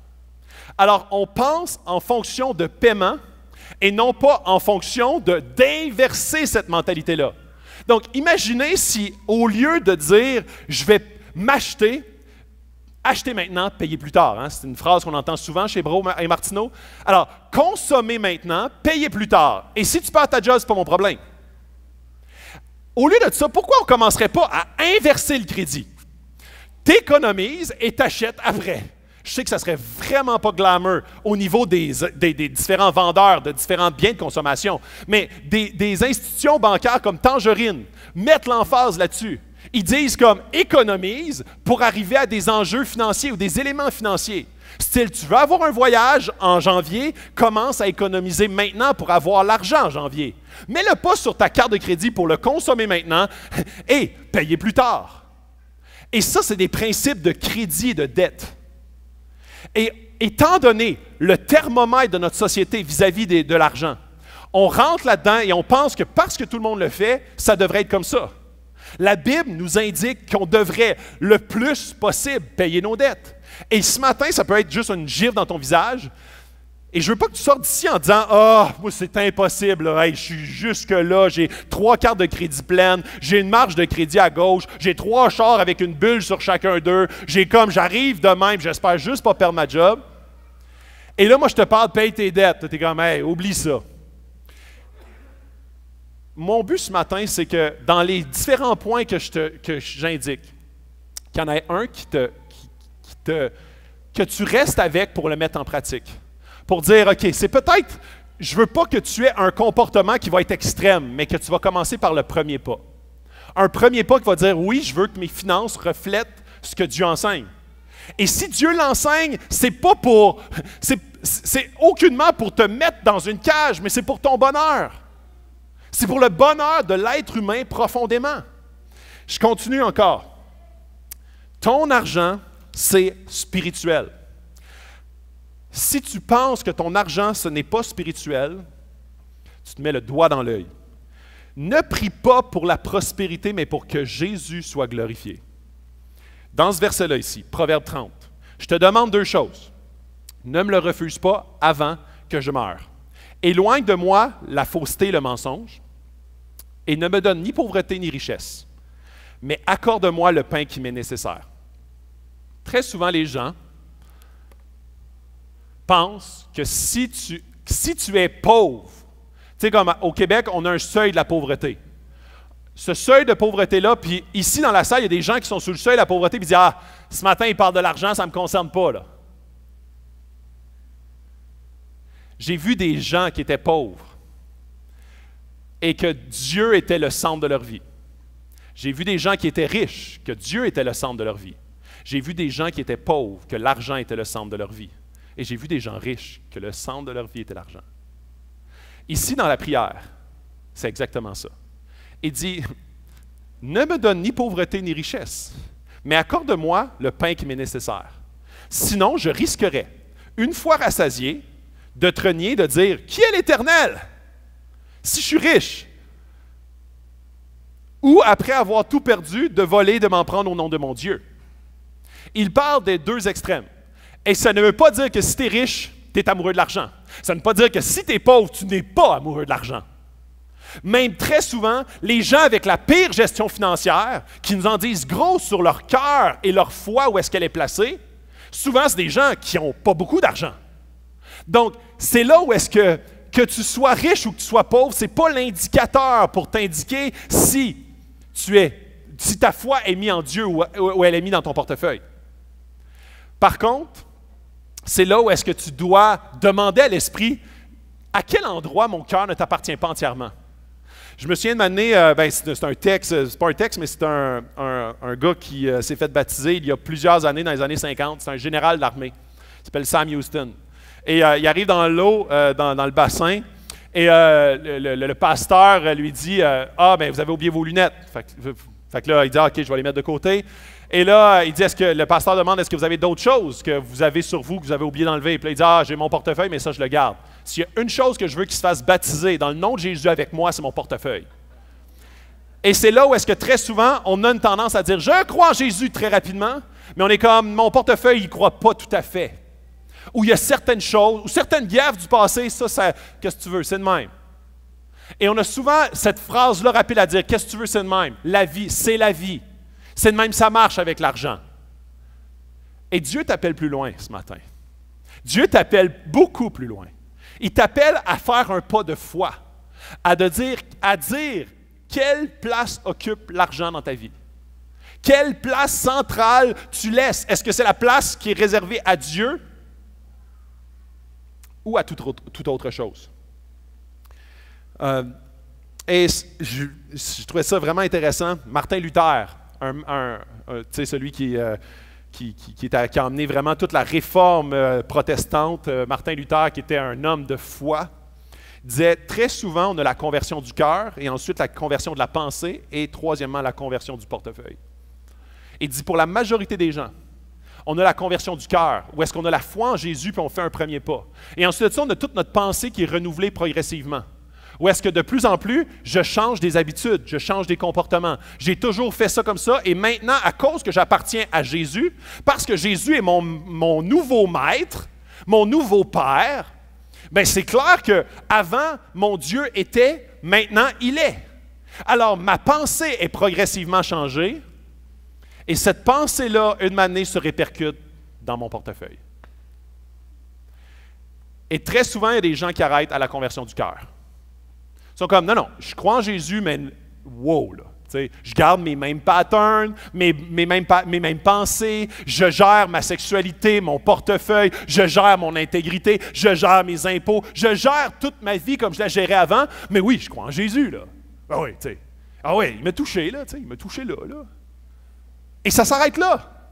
Alors, on pense en fonction de paiement et non pas en fonction de d'inverser cette mentalité-là. Donc, imaginez si au lieu de dire je vais m'acheter, acheter maintenant, payer plus tard. Hein, c'est une phrase qu'on entend souvent chez Bro et Martineau. Alors, consommer maintenant, payer plus tard. Et si tu perds ta job, ce n'est pas mon problème. Au lieu de ça, pourquoi on ne commencerait pas à inverser le crédit? T'économises et t'achètes après. Je sais que ça serait vraiment pas glamour au niveau des, différents vendeurs de différents biens de consommation, mais des, des institutions bancaires comme Tangerine mettent l'emphase là-dessus. Ils disent comme économise pour arriver à des enjeux financiers ou des éléments financiers. Style, tu veux avoir un voyage en janvier, commence à économiser maintenant pour avoir l'argent en janvier. Mets-le pas sur ta carte de crédit pour le consommer maintenant et payer plus tard. Et ça, c'est des principes de crédit et de dette. Et étant donné le thermomètre de notre société vis-à-vis -vis de l'argent, on rentre là-dedans et on pense que parce que tout le monde le fait, ça devrait être comme ça. La Bible nous indique qu'on devrait le plus possible payer nos dettes. Et ce matin, ça peut être juste une gifle dans ton visage. Et je veux pas que tu sortes d'ici en disant Ah, moi c'est impossible, je suis jusque-là, j'ai trois cartes de crédit pleines, j'ai une marge de crédit à gauche, j'ai trois chars avec une bulle sur chacun d'eux, j'ai comme j'arrive de même, j'espère juste pas perdre ma job. Et là, moi, je te parle, paye tes dettes. Tu es comme Hey, oublie ça. Mon but ce matin, c'est que dans les différents points que j'indique, qu'il y en ait un qui te, que tu restes avec pour le mettre en pratique. Pour dire, OK, c'est peut-être, je ne veux pas que tu aies un comportement qui va être extrême, mais que tu vas commencer par le premier pas. Un premier pas qui va dire, oui, je veux que mes finances reflètent ce que Dieu enseigne. Et si Dieu l'enseigne, c'est pas pour, c'est aucunement pour te mettre dans une cage, mais c'est pour ton bonheur. C'est pour le bonheur de l'être humain profondément. Je continue encore. Ton argent c'est spirituel. Si tu penses que ton argent, ce n'est pas spirituel, tu te mets le doigt dans l'œil. Ne prie pas pour la prospérité, mais pour que Jésus soit glorifié. Dans ce verset-là ici, Proverbe 30, je te demande deux choses. Ne me le refuse pas avant que je meure. Éloigne de moi la fausseté et le mensonge, et ne me donne ni pauvreté ni richesse, mais accorde-moi le pain qui m'est nécessaire très souvent les gens pensent que si tu, si tu es pauvre, tu sais, comme au Québec, on a un seuil de la pauvreté. Ce seuil de pauvreté-là, puis ici dans la salle, il y a des gens qui sont sous le seuil de la pauvreté, puis disent Ah, ce matin, ils parlent de l'argent, ça ne me concerne pas. Là. J'ai vu des gens qui étaient pauvres et que Dieu était le centre de leur vie. J'ai vu des gens qui étaient riches, que Dieu était le centre de leur vie. J'ai vu des gens qui étaient pauvres, que l'argent était le centre de leur vie. Et j'ai vu des gens riches, que le centre de leur vie était l'argent. Ici, dans la prière, c'est exactement ça. Il dit, ne me donne ni pauvreté ni richesse, mais accorde-moi le pain qui m'est nécessaire. Sinon, je risquerais, une fois rassasié, de te de dire, qui est l'Éternel? Si je suis riche, ou après avoir tout perdu, de voler, de m'en prendre au nom de mon Dieu il parle des deux extrêmes. Et ça ne veut pas dire que si tu es riche, tu es amoureux de l'argent. Ça ne veut pas dire que si tu es pauvre, tu n'es pas amoureux de l'argent. Même très souvent, les gens avec la pire gestion financière, qui nous en disent gros sur leur cœur et leur foi où est-ce qu'elle est placée, souvent, c'est des gens qui n'ont pas beaucoup d'argent. Donc, c'est là où est-ce que que tu sois riche ou que tu sois pauvre, ce n'est pas l'indicateur pour t'indiquer si tu es, si ta foi est mise en Dieu ou, ou elle est mise dans ton portefeuille. Par contre, c'est là où est-ce que tu dois demander à l'esprit à quel endroit mon cœur ne t'appartient pas entièrement. Je me souviens de m'amener, euh, ben, c'est un texte, euh, c'est pas un texte, mais c'est un, un, gars qui euh, s'est fait baptiser il y a plusieurs années, dans les années 50. C'est un général de l'armée. Il s'appelle Sam Houston. Et il arrive dans l'eau, dans, le bassin, et le, pasteur lui dit Ah, ben vous avez oublié vos lunettes. Fait que, là, il dit ah, Ok, je vais les mettre de côté. Et là, il dit, est-ce que le pasteur demande, est-ce que vous avez d'autres choses que vous avez sur vous, que vous avez oublié d'enlever? Puis il dit, ah, j'ai mon portefeuille, mais ça, je le garde. S'il y a une chose que je veux qu'il se fasse baptiser dans le nom de Jésus avec moi, c'est mon portefeuille. Et c'est là où est-ce que très souvent, on a une tendance à dire, je crois en Jésus très rapidement, mais on est comme, mon portefeuille, il ne croit pas tout à fait. Ou il y a certaines choses, ou certaines gaffes du passé, ça, ça qu'est-ce que tu veux, c'est de même. Et on a souvent cette phrase-là rapide à dire, qu'est-ce que tu veux, c'est de même. La vie, c'est la vie. C'est de même, ça marche avec l'argent. Et Dieu t'appelle plus loin ce matin. Dieu t'appelle beaucoup plus loin. Il t'appelle à faire un pas de foi, à, dire, à dire quelle place occupe l'argent dans ta vie. Quelle place centrale tu laisses? Est-ce que c'est la place qui est réservée à Dieu ou à toute autre, chose? Euh, et je, trouvais ça vraiment intéressant. Martin Luther, un, euh, celui qui, euh, a, emmené vraiment toute la réforme euh, protestante, Martin Luther, qui était un homme de foi, disait très souvent on a la conversion du cœur et ensuite la conversion de la pensée et troisièmement la conversion du portefeuille. Il dit pour la majorité des gens, on a la conversion du cœur, où est-ce qu'on a la foi en Jésus puis on fait un premier pas. Et ensuite on a toute notre pensée qui est renouvelée progressivement. Ou est-ce que de plus en plus, je change des habitudes, je change des comportements. J'ai toujours fait ça comme ça et maintenant, à cause que j'appartiens à Jésus, parce que Jésus est mon, nouveau maître, mon nouveau père, bien c'est clair que avant, mon Dieu était, maintenant il est. Alors ma pensée est progressivement changée et cette pensée-là, une année, se répercute dans mon portefeuille. Et très souvent, il y a des gens qui arrêtent à la conversion du cœur. Ils sont comme, non, non, je crois en Jésus, mais wow, là. je garde mes mêmes patterns, mes, mêmes, pensées, je gère ma sexualité, mon portefeuille, je gère mon intégrité, je gère mes impôts, je gère toute ma vie comme je la gérais avant, mais oui, je crois en Jésus, là. Ah oui, tu sais. Ah oui, il m'a touché, là, tu il m'a touché là, là. Et ça s'arrête là.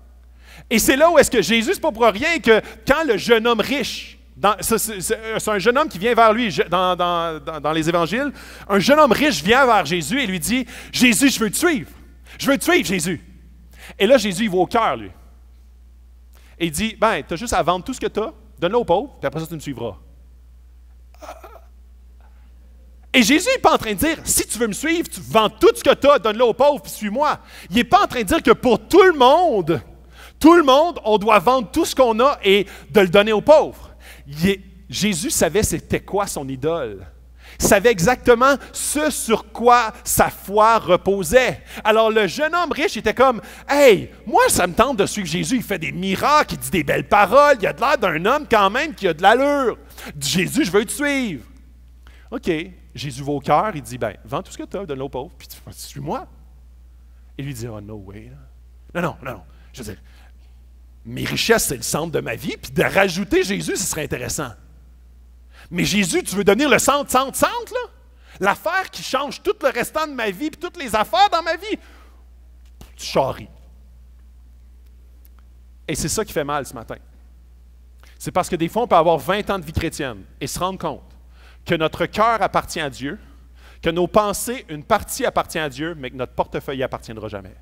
Et c'est là où est-ce que Jésus, c'est pas pour rien que quand le jeune homme riche euh, c'est un jeune homme qui vient vers lui dans, les évangiles. Un jeune homme riche vient vers Jésus et lui dit Jésus, je veux te suivre. Je veux te suivre, Jésus. Et là, Jésus, il va au cœur, lui. Et il dit Ben, tu as juste à vendre tout ce que tu as, donne-le aux pauvres, puis après ça, tu me suivras. Et Jésus n'est pas en train de dire Si tu veux me suivre, tu vends tout ce que tu as, donne-le aux pauvres, puis suis-moi. Il n'est pas en train de dire que pour tout le monde, tout le monde, on doit vendre tout ce qu'on a et de le donner aux pauvres. Jésus savait c'était quoi son idole savait exactement ce sur quoi sa foi reposait. Alors le jeune homme riche était comme Hey, moi ça me tente de suivre Jésus, il fait des miracles, il dit des belles paroles, il a de l'air d'un homme quand même qui a de l'allure. Jésus, je veux te suivre. OK, Jésus va au cœur, il dit Ben, vends tout ce que tu as, donne-le aux pauvres, puis suis-moi. Il lui dit Oh, no way. Non, non, non, je veux dire, mes richesses, c'est le centre de ma vie, puis de rajouter Jésus, ce serait intéressant. Mais Jésus, tu veux devenir le centre, centre, centre, là? L'affaire qui change tout le restant de ma vie, puis toutes les affaires dans ma vie. Tu charries. Et c'est ça qui fait mal ce matin. C'est parce que des fois, on peut avoir 20 ans de vie chrétienne et se rendre compte que notre cœur appartient à Dieu, que nos pensées, une partie appartient à Dieu, mais que notre portefeuille appartiendra jamais.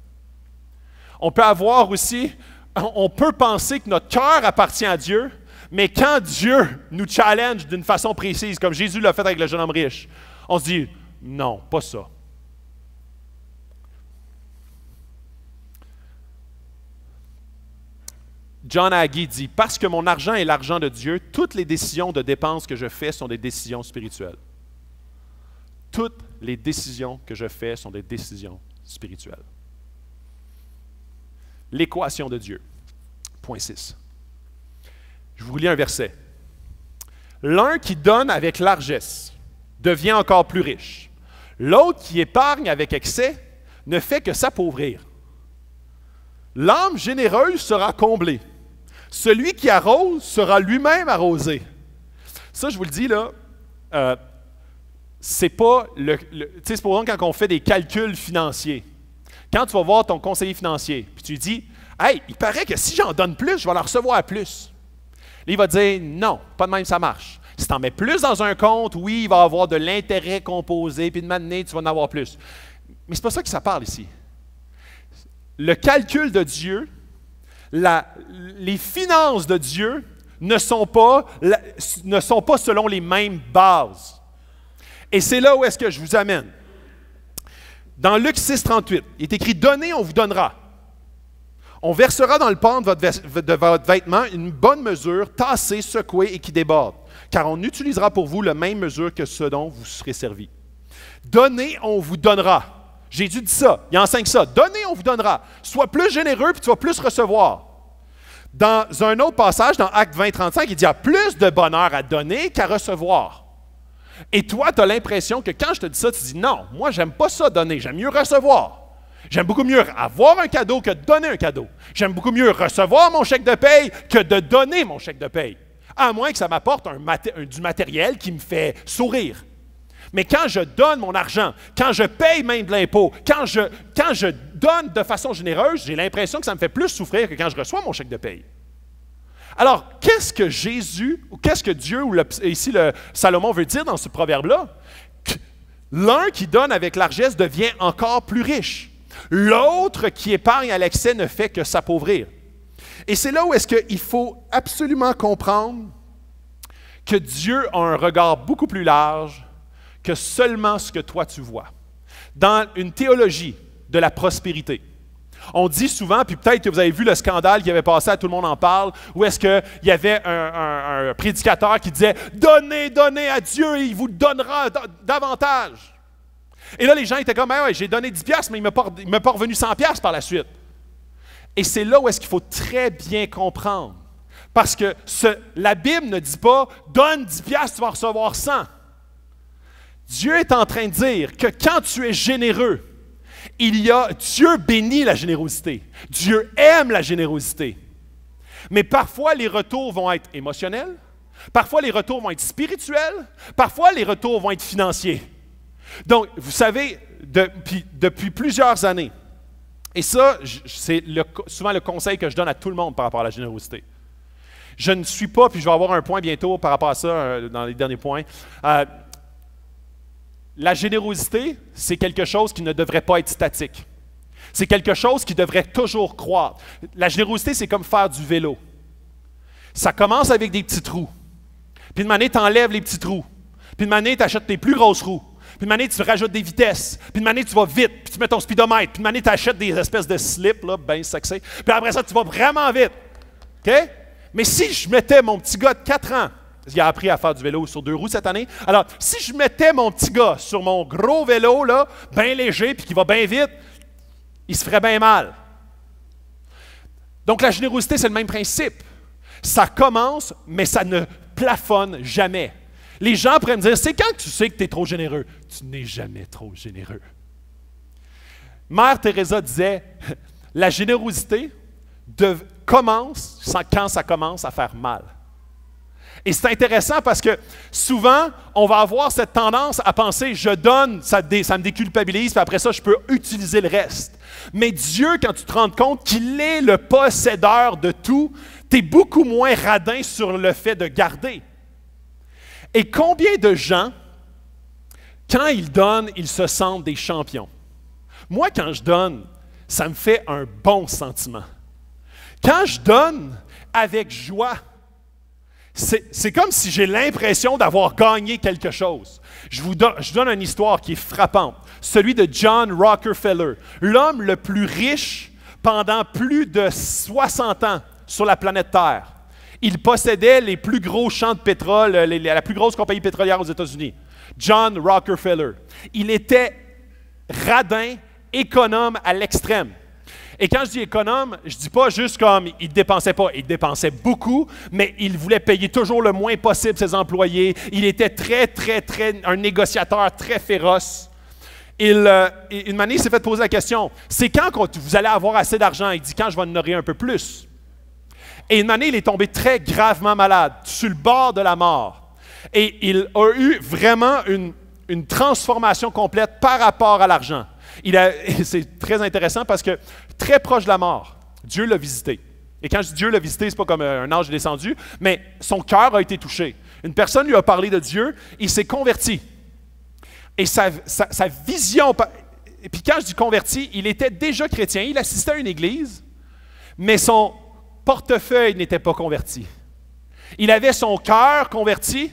On peut avoir aussi on peut penser que notre cœur appartient à Dieu, mais quand Dieu nous challenge d'une façon précise, comme Jésus l'a fait avec le jeune homme riche, on se dit, non, pas ça. John Hagui dit, parce que mon argent est l'argent de Dieu, toutes les décisions de dépenses que je fais sont des décisions spirituelles. Toutes les décisions que je fais sont des décisions spirituelles l'équation de Dieu. Point 6. Je vous lis un verset. L'un qui donne avec largesse devient encore plus riche. L'autre qui épargne avec excès ne fait que s'appauvrir. L'âme généreuse sera comblée. Celui qui arrose sera lui-même arrosé. Ça, je vous le dis, là, euh, c'est pas le. tu sais, c'est pour quand on fait des calculs financiers. Quand tu vas voir ton conseiller financier, puis tu lui dis Hey, il paraît que si j'en donne plus, je vais en recevoir plus. il va dire Non, pas de même, ça marche. Si tu en mets plus dans un compte, oui, il va avoir de l'intérêt composé, puis de manière, tu vas en avoir plus. Mais c'est pas ça que ça parle ici. Le calcul de Dieu, les finances de Dieu ne sont pas selon les mêmes bases. Et c'est là où est-ce que je vous amène. Dans Luc 6, 38, il est écrit Donnez, on vous donnera. On versera dans le pan de votre, vêtement une bonne mesure, tassée, secouée et qui déborde, car on utilisera pour vous la même mesure que ce dont vous serez servi. Donnez, on vous donnera. Jésus dit ça, il enseigne ça. Donnez, on vous donnera. Sois plus généreux, puis tu vas plus recevoir. Dans un autre passage, dans Acte 20, 35, il dit il y a plus de bonheur à donner qu'à recevoir. Et toi, tu as l'impression que quand je te dis ça, tu dis non, moi, j'aime pas ça donner, j'aime mieux recevoir. J'aime beaucoup mieux avoir un cadeau que de donner un cadeau. J'aime beaucoup mieux recevoir mon chèque de paye que de donner mon chèque de paye. À moins que ça m'apporte du matériel qui me fait sourire. Mais quand je donne mon argent, quand je paye même de l'impôt, quand je, quand je donne de façon généreuse, j'ai l'impression que ça me fait plus souffrir que quand je reçois mon chèque de paye. Alors, qu'est-ce que Jésus, ou qu'est-ce que Dieu, ou ici le Salomon veut dire dans ce proverbe-là? L'un qui donne avec largesse devient encore plus riche. L'autre qui épargne à l'excès ne fait que s'appauvrir. Et c'est là où est-ce qu'il faut absolument comprendre que Dieu a un regard beaucoup plus large que seulement ce que toi tu vois. Dans une théologie de la prospérité, on dit souvent, puis peut-être que vous avez vu le scandale qui avait passé Tout le monde en parle, où est-ce qu'il y avait un, prédicateur qui disait Donnez, donnez à Dieu, et il vous donnera davantage. Et là, les gens étaient comme ah J'ai donné 10$, mais il ne m'a pas revenu 100$ par la suite. Et c'est là où est-ce qu'il faut très bien comprendre. Parce que la Bible ne dit pas Donne 10$, tu vas recevoir 100$. Dieu est en train de dire que quand tu es généreux, il y a Dieu bénit la générosité. Dieu aime la générosité. Mais parfois, les retours vont être émotionnels, parfois, les retours vont être spirituels, parfois, les retours vont être financiers. Donc, vous savez, depuis, plusieurs années, et ça, c'est souvent le conseil que je donne à tout le monde par rapport à la générosité. Je ne suis pas, puis je vais avoir un point bientôt par rapport à ça euh, dans les derniers points. Euh, la générosité, c'est quelque chose qui ne devrait pas être statique. C'est quelque chose qui devrait toujours croître. La générosité, c'est comme faire du vélo. Ça commence avec des petits trous. Puis de manière, tu enlèves les petits trous. Puis de manière, tu achètes tes plus grosses roues. Puis de manière, tu rajoutes des vitesses. Puis de manière, tu vas vite. Puis tu mets ton speedomètre. Puis de manière, tu achètes des espèces de slips, là, ben sexy. Puis après ça, tu vas vraiment vite. OK? Mais si je mettais mon petit gars de 4 ans il a appris à faire du vélo sur deux roues cette année. Alors, si je mettais mon petit gars sur mon gros vélo, là, bien léger, puis qui va bien vite, il se ferait bien mal. Donc, la générosité, c'est le même principe. Ça commence, mais ça ne plafonne jamais. Les gens pourraient me dire, c'est quand tu sais que tu es trop généreux? Tu n'es jamais trop généreux. Mère Teresa disait, la générosité de, commence quand ça commence à faire mal. Et c'est intéressant parce que souvent, on va avoir cette tendance à penser, je donne, ça, me déculpabilise, puis après ça, je peux utiliser le reste. Mais Dieu, quand tu te rends compte qu'il est le possédeur de tout, tu es beaucoup moins radin sur le fait de garder. Et combien de gens, quand ils donnent, ils se sentent des champions? Moi, quand je donne, ça me fait un bon sentiment. Quand je donne avec joie, c'est comme si j'ai l'impression d'avoir gagné quelque chose. Je vous donne une histoire qui est frappante, celui de John Rockefeller, l'homme le plus riche pendant plus de 60 ans sur la planète Terre. Il possédait les plus gros champs de pétrole, la plus grosse compagnie pétrolière aux États-Unis, John Rockefeller. Il était radin, économe à l'extrême. Et quand je dis économe, je ne dis pas juste comme il ne dépensait pas, il dépensait beaucoup, mais il voulait payer toujours le moins possible ses employés. Il était très, très, très un négociateur très féroce. Euh, une manière, il s'est fait poser la question c'est quand vous allez avoir assez d'argent Il dit quand je vais en un peu plus. Et une année, il est tombé très gravement malade, sur le bord de la mort. Et il a eu vraiment une transformation complète par rapport à l'argent. c'est très intéressant parce que très proche de la mort, Dieu l'a visité. Et quand je dis Dieu l'a visité, c'est pas comme euh, un ange descendu, mais son cœur a été touché. Une personne lui a parlé de Dieu, il s'est converti. Et sa, sa vision, et puis quand je dis converti, il était déjà chrétien, il assistait à une église, mais son portefeuille n'était pas converti. Il avait son cœur converti,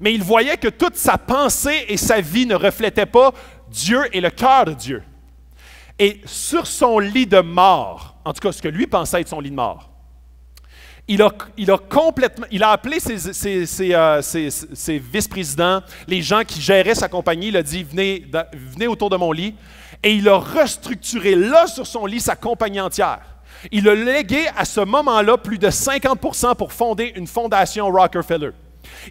mais il voyait que toute sa pensée et sa vie ne reflétaient pas Dieu et le cœur de Dieu. Et sur son lit de mort, en tout cas ce que lui pensait être son lit de mort, il a, appelé ses, vice-présidents, les gens qui géraient sa compagnie, il a dit venez, venez autour de mon lit, et il a restructuré là sur son lit sa compagnie entière. Il a légué à ce moment-là plus de 50 pour fonder une fondation Rockefeller.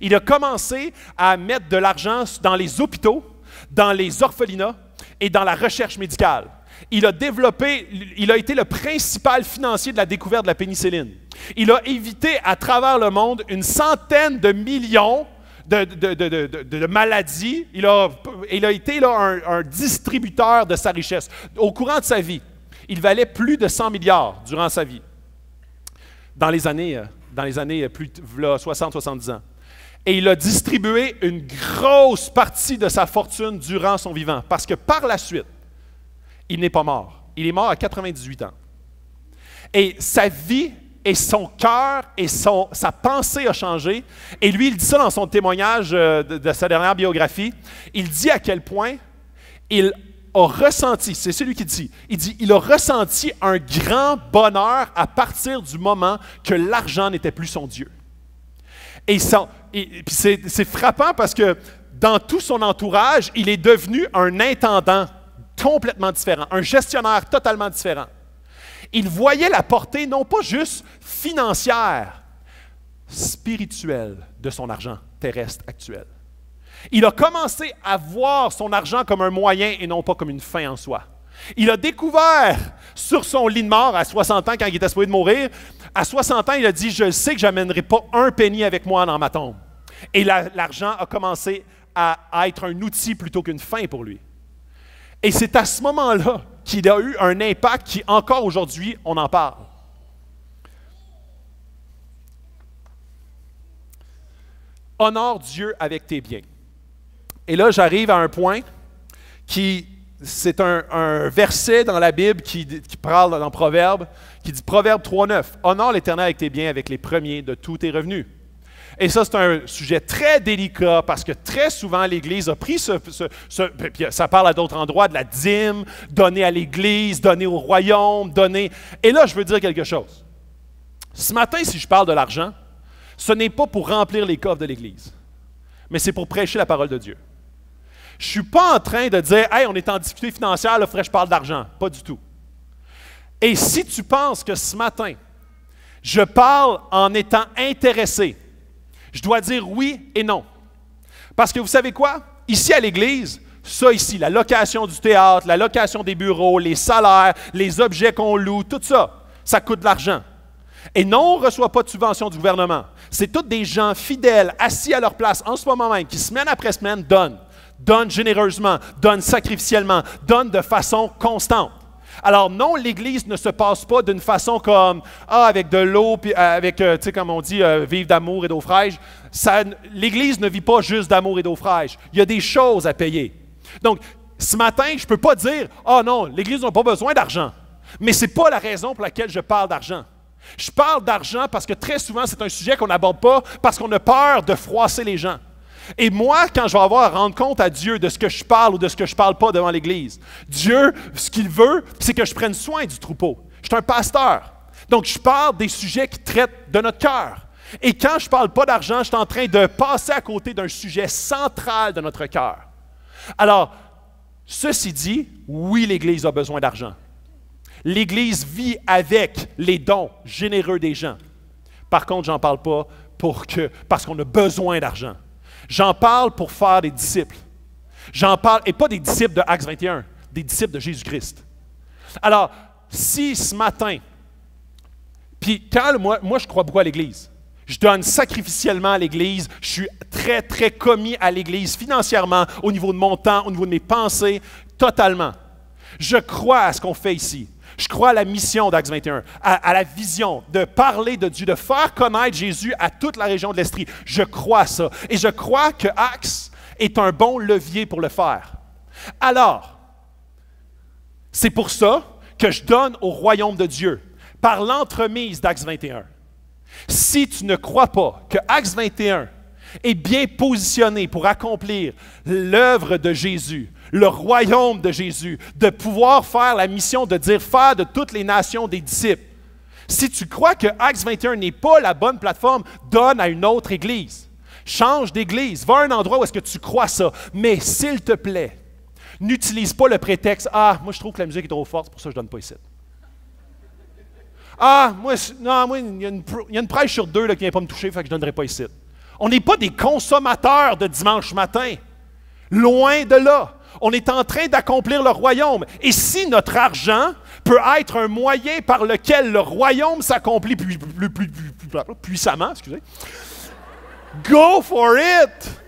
Il a commencé à mettre de l'argent dans les hôpitaux, dans les orphelinats et dans la recherche médicale. Il a développé, il a été le principal financier de la découverte de la pénicilline. Il a évité à travers le monde une centaine de millions de, maladies. Il a, été un, distributeur de sa richesse. Au courant de sa vie, il valait plus de 100 milliards durant sa vie, dans les années, euh, dans les années 60-70 euh, ans et il a distribué une grosse partie de sa fortune durant son vivant, parce que par la suite, il n'est pas mort. Il est mort à 98 ans. Et sa vie et son cœur et son, sa pensée a changé. Et lui, il dit ça dans son témoignage euh, de, sa dernière biographie. Il dit à quel point il a ressenti, c'est celui qui dit, il dit, il a ressenti un grand bonheur à partir du moment que l'argent n'était plus son Dieu. Et c'est frappant parce que dans tout son entourage, il est devenu un intendant complètement différent, un gestionnaire totalement différent. Il voyait la portée non pas juste financière, spirituelle de son argent terrestre actuel. Il a commencé à voir son argent comme un moyen et non pas comme une fin en soi. Il a découvert sur son lit de mort à 60 ans, quand il était supposé de mourir, à 60 ans, il a dit, je sais que j'amènerai pas un penny avec moi dans ma tombe. Et l'argent a commencé à être un outil plutôt qu'une fin pour lui. Et c'est à ce moment-là qu'il a eu un impact qui, encore aujourd'hui, on en parle. Honore Dieu avec tes biens. Et là, j'arrive à un point qui c'est un, verset dans la Bible qui, parle dans Proverbe, qui dit Proverbe 3.9, Honore l'Éternel avec tes biens, avec les premiers de tous tes revenus. Et ça, c'est un sujet très délicat parce que très souvent, l'Église a pris ce, ça parle à d'autres endroits, de la dîme, donner à l'Église, donner au royaume, donner... Et là, je veux dire quelque chose. Ce matin, si je parle de l'argent, ce n'est pas pour remplir les coffres de l'Église, mais c'est pour prêcher la parole de Dieu. Je ne suis pas en train de dire, hey, on est en difficulté financière, le que je parle d'argent. Pas du tout. Et si tu penses que ce matin, je parle en étant intéressé, je dois dire oui et non. Parce que vous savez quoi? Ici à l'Église, ça ici, la location du théâtre, la location des bureaux, les salaires, les objets qu'on loue, tout ça, ça coûte de l'argent. Et non, on ne reçoit pas de subvention du gouvernement. C'est tous des gens fidèles, assis à leur place en ce moment même, qui semaine après semaine donnent donne généreusement, donne sacrificiellement, donne de façon constante. Alors non, l'Église ne se passe pas d'une façon comme ah avec de l'eau euh, avec euh, tu sais comme on dit euh, vivre d'amour et d'eau fraîche. L'Église ne vit pas juste d'amour et d'eau fraîche. Il y a des choses à payer. Donc ce matin, je ne peux pas dire ah oh non, l'Église n'a pas besoin d'argent. Mais ce n'est pas la raison pour laquelle je parle d'argent. Je parle d'argent parce que très souvent, c'est un sujet qu'on n'aborde pas parce qu'on a peur de froisser les gens. Et moi, quand je vais avoir à rendre compte à Dieu de ce que je parle ou de ce que je ne parle pas devant l'Église, Dieu, ce qu'il veut, c'est que je prenne soin du troupeau. Je suis un pasteur. Donc, je parle des sujets qui traitent de notre cœur. Et quand je ne parle pas d'argent, je suis en train de passer à côté d'un sujet central de notre cœur. Alors, ceci dit, oui, l'Église a besoin d'argent. L'Église vit avec les dons généreux des gens. Par contre, n'en parle pas pour que, parce qu'on a besoin d'argent. J'en parle pour faire des disciples. J'en parle, et pas des disciples de Acts 21, des disciples de Jésus-Christ. Alors, si ce matin, puis quand moi, moi je crois beaucoup à l'Église, je donne sacrificiellement à l'Église, je suis très, très commis à l'Église financièrement, au niveau de mon temps, au niveau de mes pensées, totalement. Je crois à ce qu'on fait ici. Je crois à la mission d'Axe 21, à, la vision de parler de Dieu, de faire connaître Jésus à toute la région de l'Estrie. Je crois ça. Et je crois que Axe est un bon levier pour le faire. Alors, c'est pour ça que je donne au royaume de Dieu par l'entremise d'Axe 21. Si tu ne crois pas que Axe 21 est bien positionné pour accomplir l'œuvre de Jésus, le royaume de Jésus, de pouvoir faire la mission de dire faire de toutes les nations des disciples. Si tu crois que Acts 21 n'est pas la bonne plateforme, donne à une autre église. Change d'église, va à un endroit où est-ce que tu crois ça. Mais s'il te plaît, n'utilise pas le prétexte Ah, moi je trouve que la musique est trop forte, pour ça je donne pas ici. Ah, moi, non, moi, il y, a une, une prêche sur deux là, qui ne vient pas me toucher, fait que je ne donnerai pas ici. On n'est pas des consommateurs de dimanche matin. Loin de là on est en train d'accomplir le royaume. Et si notre argent peut être un moyen par lequel le royaume s'accomplit plus, puissamment, excusez, go for it!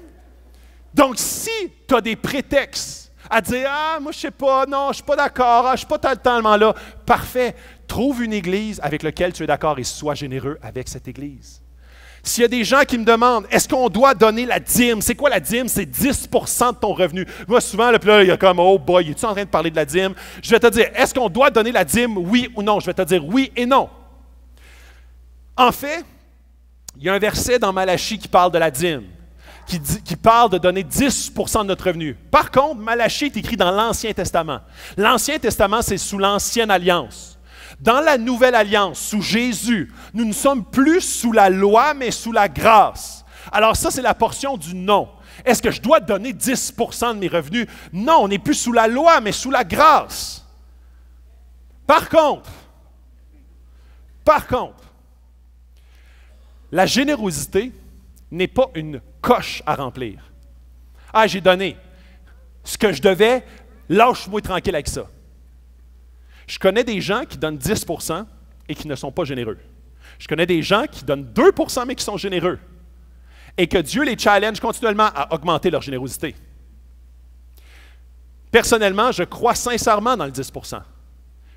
Donc, si tu as des prétextes à dire Ah, moi, je sais pas, non, je suis pas d'accord, je ah, je suis pas tellement là, parfait. Trouve une église avec laquelle tu es d'accord et sois généreux avec cette église. S'il y a des gens qui me demandent, est-ce qu'on doit donner la dîme? C'est quoi la dîme? C'est 10 de ton revenu. Moi, souvent, le il y a comme, oh boy, es-tu en train de parler de la dîme? Je vais te dire, est-ce qu'on doit donner la dîme, oui ou non? Je vais te dire oui et non. En fait, il y a un verset dans Malachie qui parle de la dîme. Qui, parle de donner 10 de notre revenu. Par contre, Malachie est écrit dans l'Ancien Testament. L'Ancien Testament, c'est sous l'Ancienne Alliance. Dans la nouvelle alliance, sous Jésus, nous ne sommes plus sous la loi, mais sous la grâce. Alors ça, c'est la portion du non. Est-ce que je dois donner 10 de mes revenus? Non, on n'est plus sous la loi, mais sous la grâce. Par contre, par contre, la générosité n'est pas une coche à remplir. Ah, j'ai donné ce que je devais, lâche-moi tranquille avec ça. Je connais des gens qui donnent 10 et qui ne sont pas généreux. Je connais des gens qui donnent 2 mais qui sont généreux. Et que Dieu les challenge continuellement à augmenter leur générosité. Personnellement, je crois sincèrement dans le 10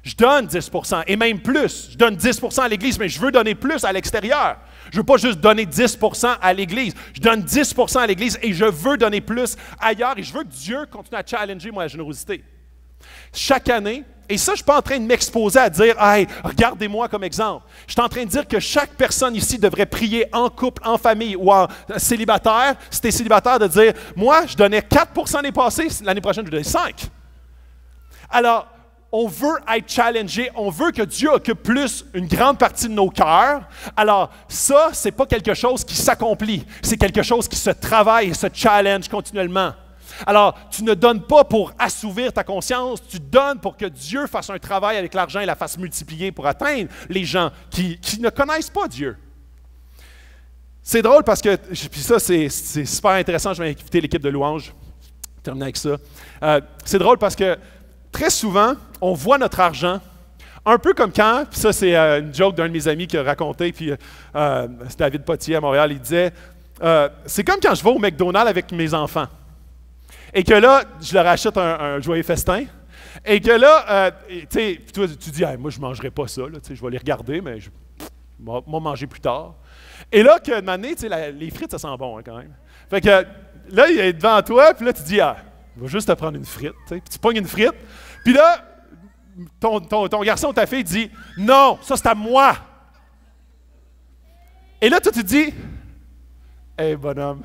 Je donne 10 et même plus. Je donne 10 à l'Église, mais je veux donner plus à l'extérieur. Je ne veux pas juste donner 10 à l'Église. Je donne 10 à l'Église et je veux donner plus ailleurs. Et je veux que Dieu continue à challenger moi la générosité. Chaque année, et ça, je ne suis pas en train de m'exposer à dire, hey, regardez-moi comme exemple. Je suis en train de dire que chaque personne ici devrait prier en couple, en famille ou en célibataire, si tu célibataire, de dire, moi, je donnais 4 l'année passés. l'année prochaine, je vais donner 5. Alors, on veut être challengé, on veut que Dieu occupe plus une grande partie de nos cœurs. Alors, ça, ce n'est pas quelque chose qui s'accomplit, c'est quelque chose qui se travaille et se challenge continuellement. Alors, tu ne donnes pas pour assouvir ta conscience, tu donnes pour que Dieu fasse un travail avec l'argent et la fasse multiplier pour atteindre les gens qui, ne connaissent pas Dieu. C'est drôle parce que, puis ça, c'est super intéressant, je vais inviter l'équipe de louanges, terminer avec ça. Euh, c'est drôle parce que très souvent, on voit notre argent un peu comme quand, puis ça c'est euh, une joke d'un de mes amis qui a raconté, puis euh, c'est David Potier à Montréal, il disait, c'est comme quand je vais au McDonald's avec mes enfants et que là, je leur achète un, joyeux festin, et que là, euh, tu, tu dis, moi, je ne mangerai pas ça, je vais les regarder, mais je vais manger plus tard. Et là, que les frites, ça sent bon hein, quand même. Fait que là, il est devant toi, puis là, tu dis, ah, je vais juste te prendre une frite. Puis tu pognes une frite, puis là, ton, garçon ou ta fille dit, non, ça, c'est à moi. Et là, toi, tu dis, hey, bonhomme,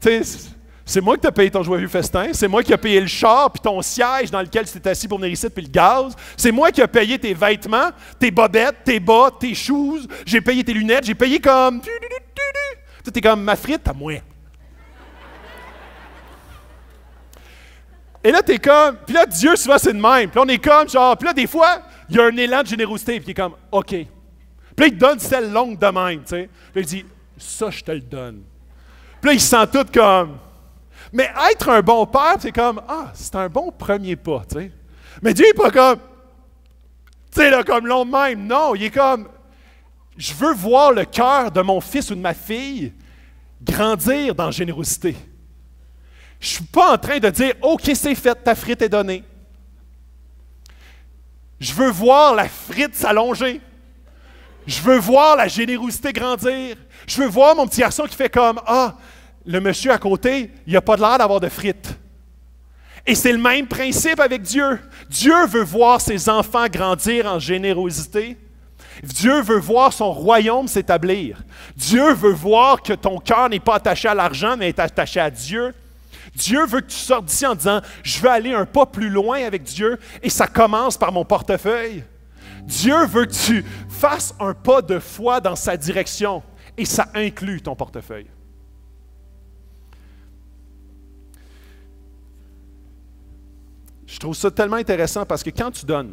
tu sais, c'est moi qui t'ai payé ton joyeux festin. C'est moi qui t'ai payé le char, puis ton siège dans lequel tu t'es assis pour venir ici, puis le gaz. C'est moi qui ai payé tes vêtements, tes bobettes, tes bas, tes shoes. J'ai payé tes lunettes. J'ai payé comme... Tu t'es comme ma frite à moi. Et là, t'es comme... Puis là, Dieu, souvent, c'est de même. Puis on est comme, genre... Puis là, des fois, il y a un élan de générosité. Puis il est comme, OK. Puis là, il te donne celle longue de même, tu sais. Puis il dit, ça, je te le donne. Puis là, il se sent tout comme... Mais être un bon père, c'est comme, ah, c'est un bon premier pas, tu sais. Mais Dieu n'est pas comme, tu sais, là, comme l'on même. Non, il est comme, je veux voir le cœur de mon fils ou de ma fille grandir dans générosité. Je ne suis pas en train de dire, OK, c'est fait, ta frite est donnée. Je veux voir la frite s'allonger. Je veux voir la générosité grandir. Je veux voir mon petit garçon qui fait comme, ah, le monsieur à côté, il n'a pas l'air d'avoir de frites. Et c'est le même principe avec Dieu. Dieu veut voir ses enfants grandir en générosité. Dieu veut voir son royaume s'établir. Dieu veut voir que ton cœur n'est pas attaché à l'argent, mais est attaché à Dieu. Dieu veut que tu sortes d'ici en disant, je veux aller un pas plus loin avec Dieu et ça commence par mon portefeuille. Dieu veut que tu fasses un pas de foi dans sa direction et ça inclut ton portefeuille. Je trouve ça tellement intéressant parce que quand tu donnes,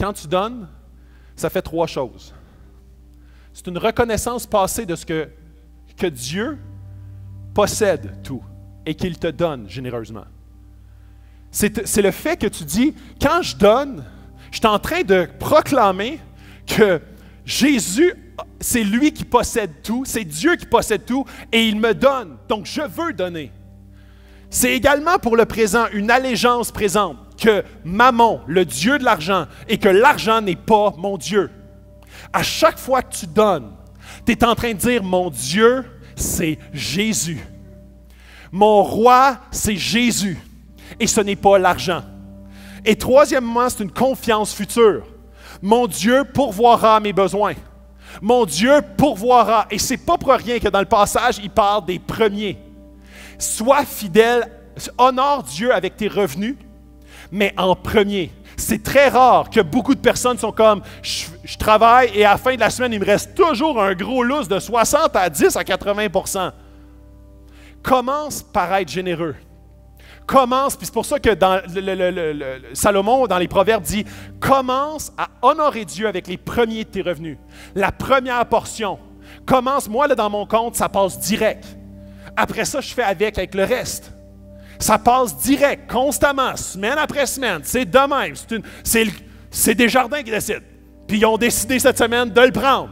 quand tu donnes, ça fait trois choses. C'est une reconnaissance passée de ce que, que Dieu possède tout et qu'il te donne généreusement. C'est le fait que tu dis, quand je donne, je suis en train de proclamer que Jésus, c'est lui qui possède tout, c'est Dieu qui possède tout, et il me donne. Donc je veux donner. C'est également pour le présent une allégeance présente que Maman, le Dieu de l'argent, et que l'argent n'est pas mon Dieu. À chaque fois que tu donnes, tu es en train de dire, mon Dieu, c'est Jésus. Mon roi, c'est Jésus. Et ce n'est pas l'argent. Et troisièmement, c'est une confiance future. Mon Dieu pourvoira mes besoins. Mon Dieu pourvoira. Et c'est pas pour rien que dans le passage, il parle des premiers sois fidèle, honore Dieu avec tes revenus, mais en premier. C'est très rare que beaucoup de personnes sont comme je, travaille et à la fin de la semaine, il me reste toujours un gros lousse de 60 à 10 à 80 Commence par être généreux. Commence, puis c'est pour ça que dans Salomon, dans les Proverbes, dit Commence à honorer Dieu avec les premiers de tes revenus, la première portion. Commence, moi, là, dans mon compte, ça passe direct après ça, je fais avec avec le reste. Ça passe direct, constamment, semaine après semaine. C'est de même. C'est, une, c'est, qui décide. Puis ils ont décidé cette semaine de le prendre.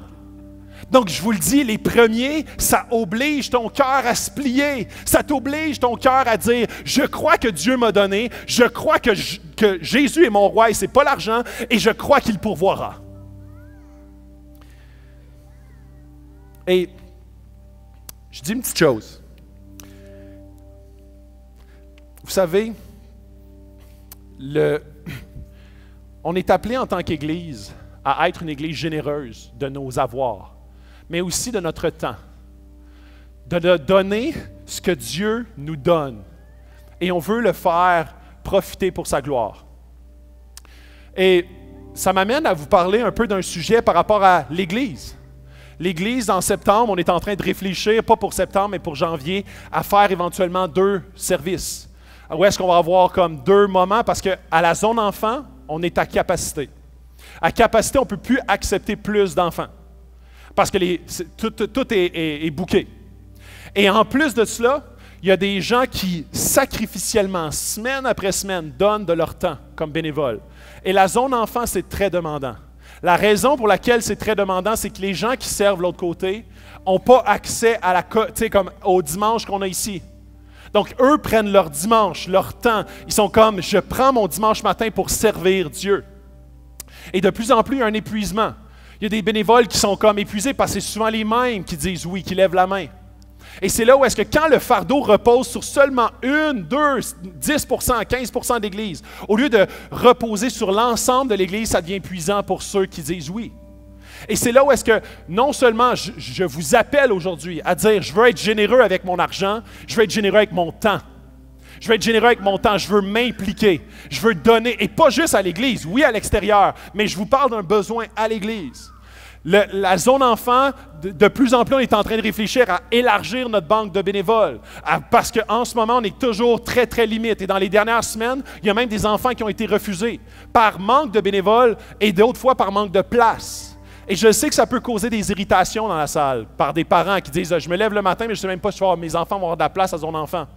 Donc, je vous le dis, les premiers, ça oblige ton cœur à se plier. Ça t'oblige ton cœur à dire Je crois que Dieu m'a donné, je crois que, que Jésus est mon roi et ce n'est pas l'argent, et je crois qu'il pourvoira. Et je dis une petite chose. Vous savez, on est appelé en tant qu'Église à être une Église généreuse de nos avoirs, mais aussi de notre temps, de donner ce que Dieu nous donne. Et on veut le faire profiter pour sa gloire. Et ça m'amène à vous parler un peu d'un sujet par rapport à l'Église. L'Église, en septembre, on est en train de réfléchir, pas pour septembre, mais pour janvier, à faire éventuellement deux services où est-ce qu'on va avoir comme deux moments, parce qu'à la zone enfant, on est à capacité. À capacité, on ne peut plus accepter plus d'enfants, parce que tout, est, bouqué. Et en plus de cela, il y a des gens qui sacrificiellement, semaine après semaine, donnent de leur temps comme bénévoles. Et la zone enfant, c'est très demandant. La raison pour laquelle c'est très demandant, c'est que les gens qui servent l'autre côté n'ont pas accès à la, comme au dimanche qu'on a ici. Donc, eux prennent leur dimanche, leur temps. Ils sont comme, je prends mon dimanche matin pour servir Dieu. Et de plus en plus, il y a un épuisement. Il y a des bénévoles qui sont comme épuisés parce que c'est souvent les mêmes qui disent oui, qui lèvent la main. Et c'est là où est-ce que quand le fardeau repose sur seulement une, deux, 10 15 d'Église, au lieu de reposer sur l'ensemble de l'Église, ça devient épuisant pour ceux qui disent oui. Et c'est là où est-ce que non seulement je, vous appelle aujourd'hui à dire, je veux être généreux avec mon argent, je veux être généreux avec mon temps. Je veux être généreux avec mon temps, je veux m'impliquer, je veux donner, et pas juste à l'Église, oui à l'extérieur, mais je vous parle d'un besoin à l'Église. la zone enfant, de, plus en plus, on est en train de réfléchir à élargir notre banque de bénévoles. parce qu'en ce moment, on est toujours très, très limite. Et dans les dernières semaines, il y a même des enfants qui ont été refusés par manque de bénévoles et d'autres fois par manque de place. Et je sais que ça peut causer des irritations dans la salle par des parents qui disent ah, Je me lève le matin, mais je ne sais même pas si mes enfants vont avoir de la place à son enfant.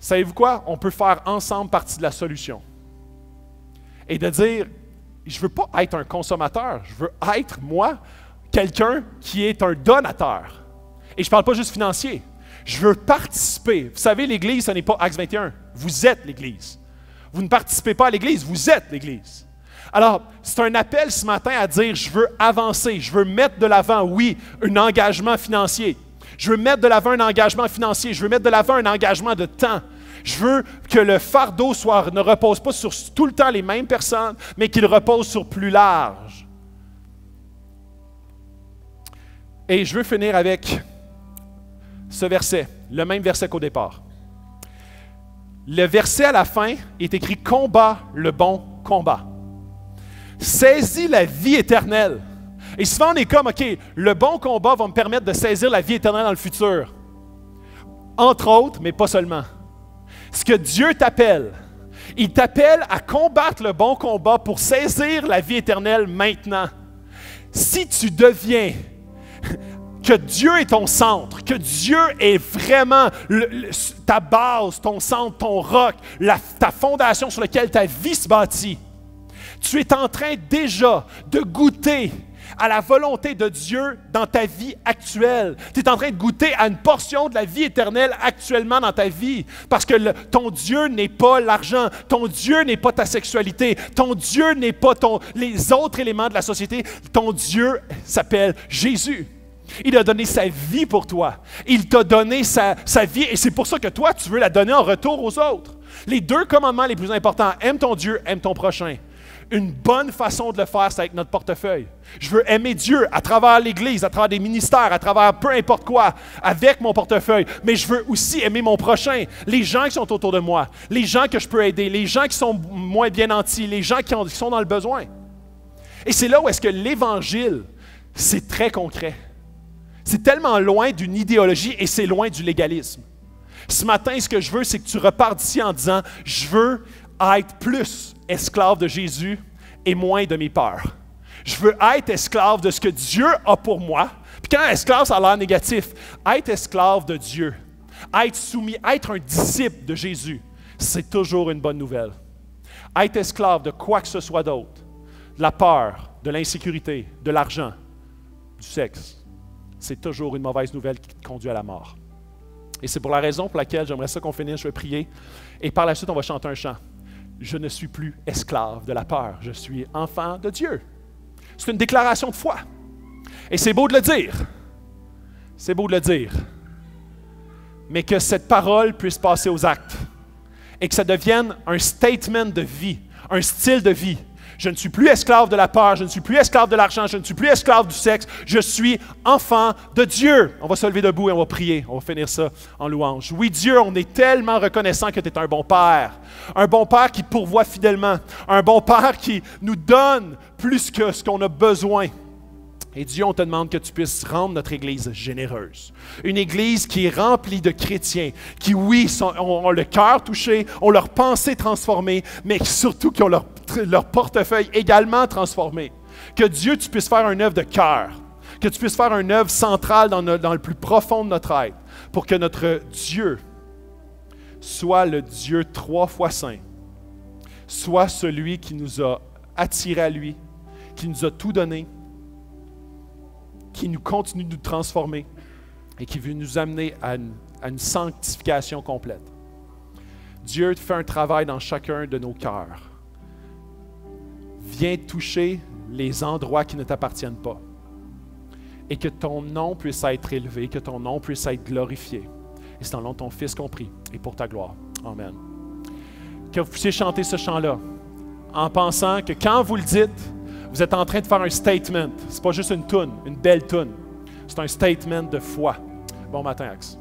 Savez-vous quoi? On peut faire ensemble partie de la solution. Et de dire Je ne veux pas être un consommateur, je veux être, moi, quelqu'un qui est un donateur. Et je ne parle pas juste financier. Je veux participer. Vous savez, l'Église, ce n'est pas AXE 21. Vous êtes l'Église. Vous ne participez pas à l'Église, vous êtes l'Église. Alors, c'est un appel ce matin à dire, je veux avancer, je veux mettre de l'avant, oui, un engagement financier. Je veux mettre de l'avant un engagement financier, je veux mettre de l'avant un engagement de temps. Je veux que le fardeau ne repose pas sur tout le temps les mêmes personnes, mais qu'il repose sur plus large. Et je veux finir avec ce verset, le même verset qu'au départ. Le verset à la fin est écrit Combat le bon combat. Saisis la vie éternelle. Et souvent, on est comme, OK, le bon combat va me permettre de saisir la vie éternelle dans le futur. Entre autres, mais pas seulement. Ce que Dieu t'appelle, il t'appelle à combattre le bon combat pour saisir la vie éternelle maintenant. Si tu deviens que Dieu est ton centre, que Dieu est vraiment ta base, ton centre, ton roc, ta fondation sur laquelle ta vie se bâtit, tu es en train déjà de goûter à la volonté de Dieu dans ta vie actuelle. Tu es en train de goûter à une portion de la vie éternelle actuellement dans ta vie. Parce que ton Dieu n'est pas l'argent, ton Dieu n'est pas ta sexualité, ton Dieu n'est pas ton, les autres éléments de la société. Ton Dieu s'appelle Jésus. Il a donné sa vie pour toi. Il t'a donné sa vie et c'est pour ça que toi, tu veux la donner en retour aux autres. Les deux commandements les plus importants, aime ton Dieu, aime ton prochain une bonne façon de le faire, c'est avec notre portefeuille. Je veux aimer Dieu à travers l'Église, à travers des ministères, à travers peu importe quoi, avec mon portefeuille. Mais je veux aussi aimer mon prochain, les gens qui sont autour de moi, les gens que je peux aider, les gens qui sont moins bien nantis, les gens qui, qui sont dans le besoin. Et c'est là où est-ce que l'Évangile, c'est très concret. C'est tellement loin d'une idéologie et c'est loin du légalisme. Ce matin, ce que je veux, c'est que tu repars d'ici en disant, je veux à être plus esclave de Jésus et moins de mes peurs. Je veux être esclave de ce que Dieu a pour moi. Puis quand esclave, ça a l'air négatif. Être esclave de Dieu, être soumis, être un disciple de Jésus, c'est toujours une bonne nouvelle. Être esclave de quoi que ce soit d'autre, de la peur, de l'insécurité, de l'argent, du sexe, c'est toujours une mauvaise nouvelle qui conduit à la mort. Et c'est pour la raison pour laquelle j'aimerais ça qu'on finisse, je vais prier. Et par la suite, on va chanter un chant je ne suis plus esclave de la peur, je suis enfant de Dieu. C'est une déclaration de foi. Et c'est beau de le dire. C'est beau de le dire. Mais que cette parole puisse passer aux actes et que ça devienne un statement de vie, un style de vie, je ne suis plus esclave de la peur, je ne suis plus esclave de l'argent, je ne suis plus esclave du sexe, je suis enfant de Dieu. On va se lever debout et on va prier, on va finir ça en louange. Oui Dieu, on est tellement reconnaissant que tu es un bon Père, un bon Père qui pourvoit fidèlement, un bon Père qui nous donne plus que ce qu'on a besoin. Et Dieu, on te demande que tu puisses rendre notre Église généreuse. Une Église qui est remplie de chrétiens, qui, oui, ont, le cœur touché, ont leur pensée transformée, mais surtout qui ont leur, portefeuille également transformé. Que Dieu, tu puisses faire une œuvre de cœur, que tu puisses faire une œuvre centrale dans, dans le plus profond de notre être, pour que notre Dieu soit le Dieu trois fois saint, soit celui qui nous a attirés à lui, qui nous a tout donné, qui nous continue de nous transformer et qui veut nous amener à une, sanctification complète. Dieu fait un travail dans chacun de nos cœurs. Viens toucher les endroits qui ne t'appartiennent pas. Et que ton nom puisse être élevé, que ton nom puisse être glorifié. Et c'est en nom de ton Fils qu'on prie, et pour ta gloire. Amen. Que vous puissiez chanter ce chant-là en pensant que quand vous le dites, vous êtes en train de faire un statement. C'est pas juste une toune, une belle toune. C'est un statement de foi. Bon matin, Axe.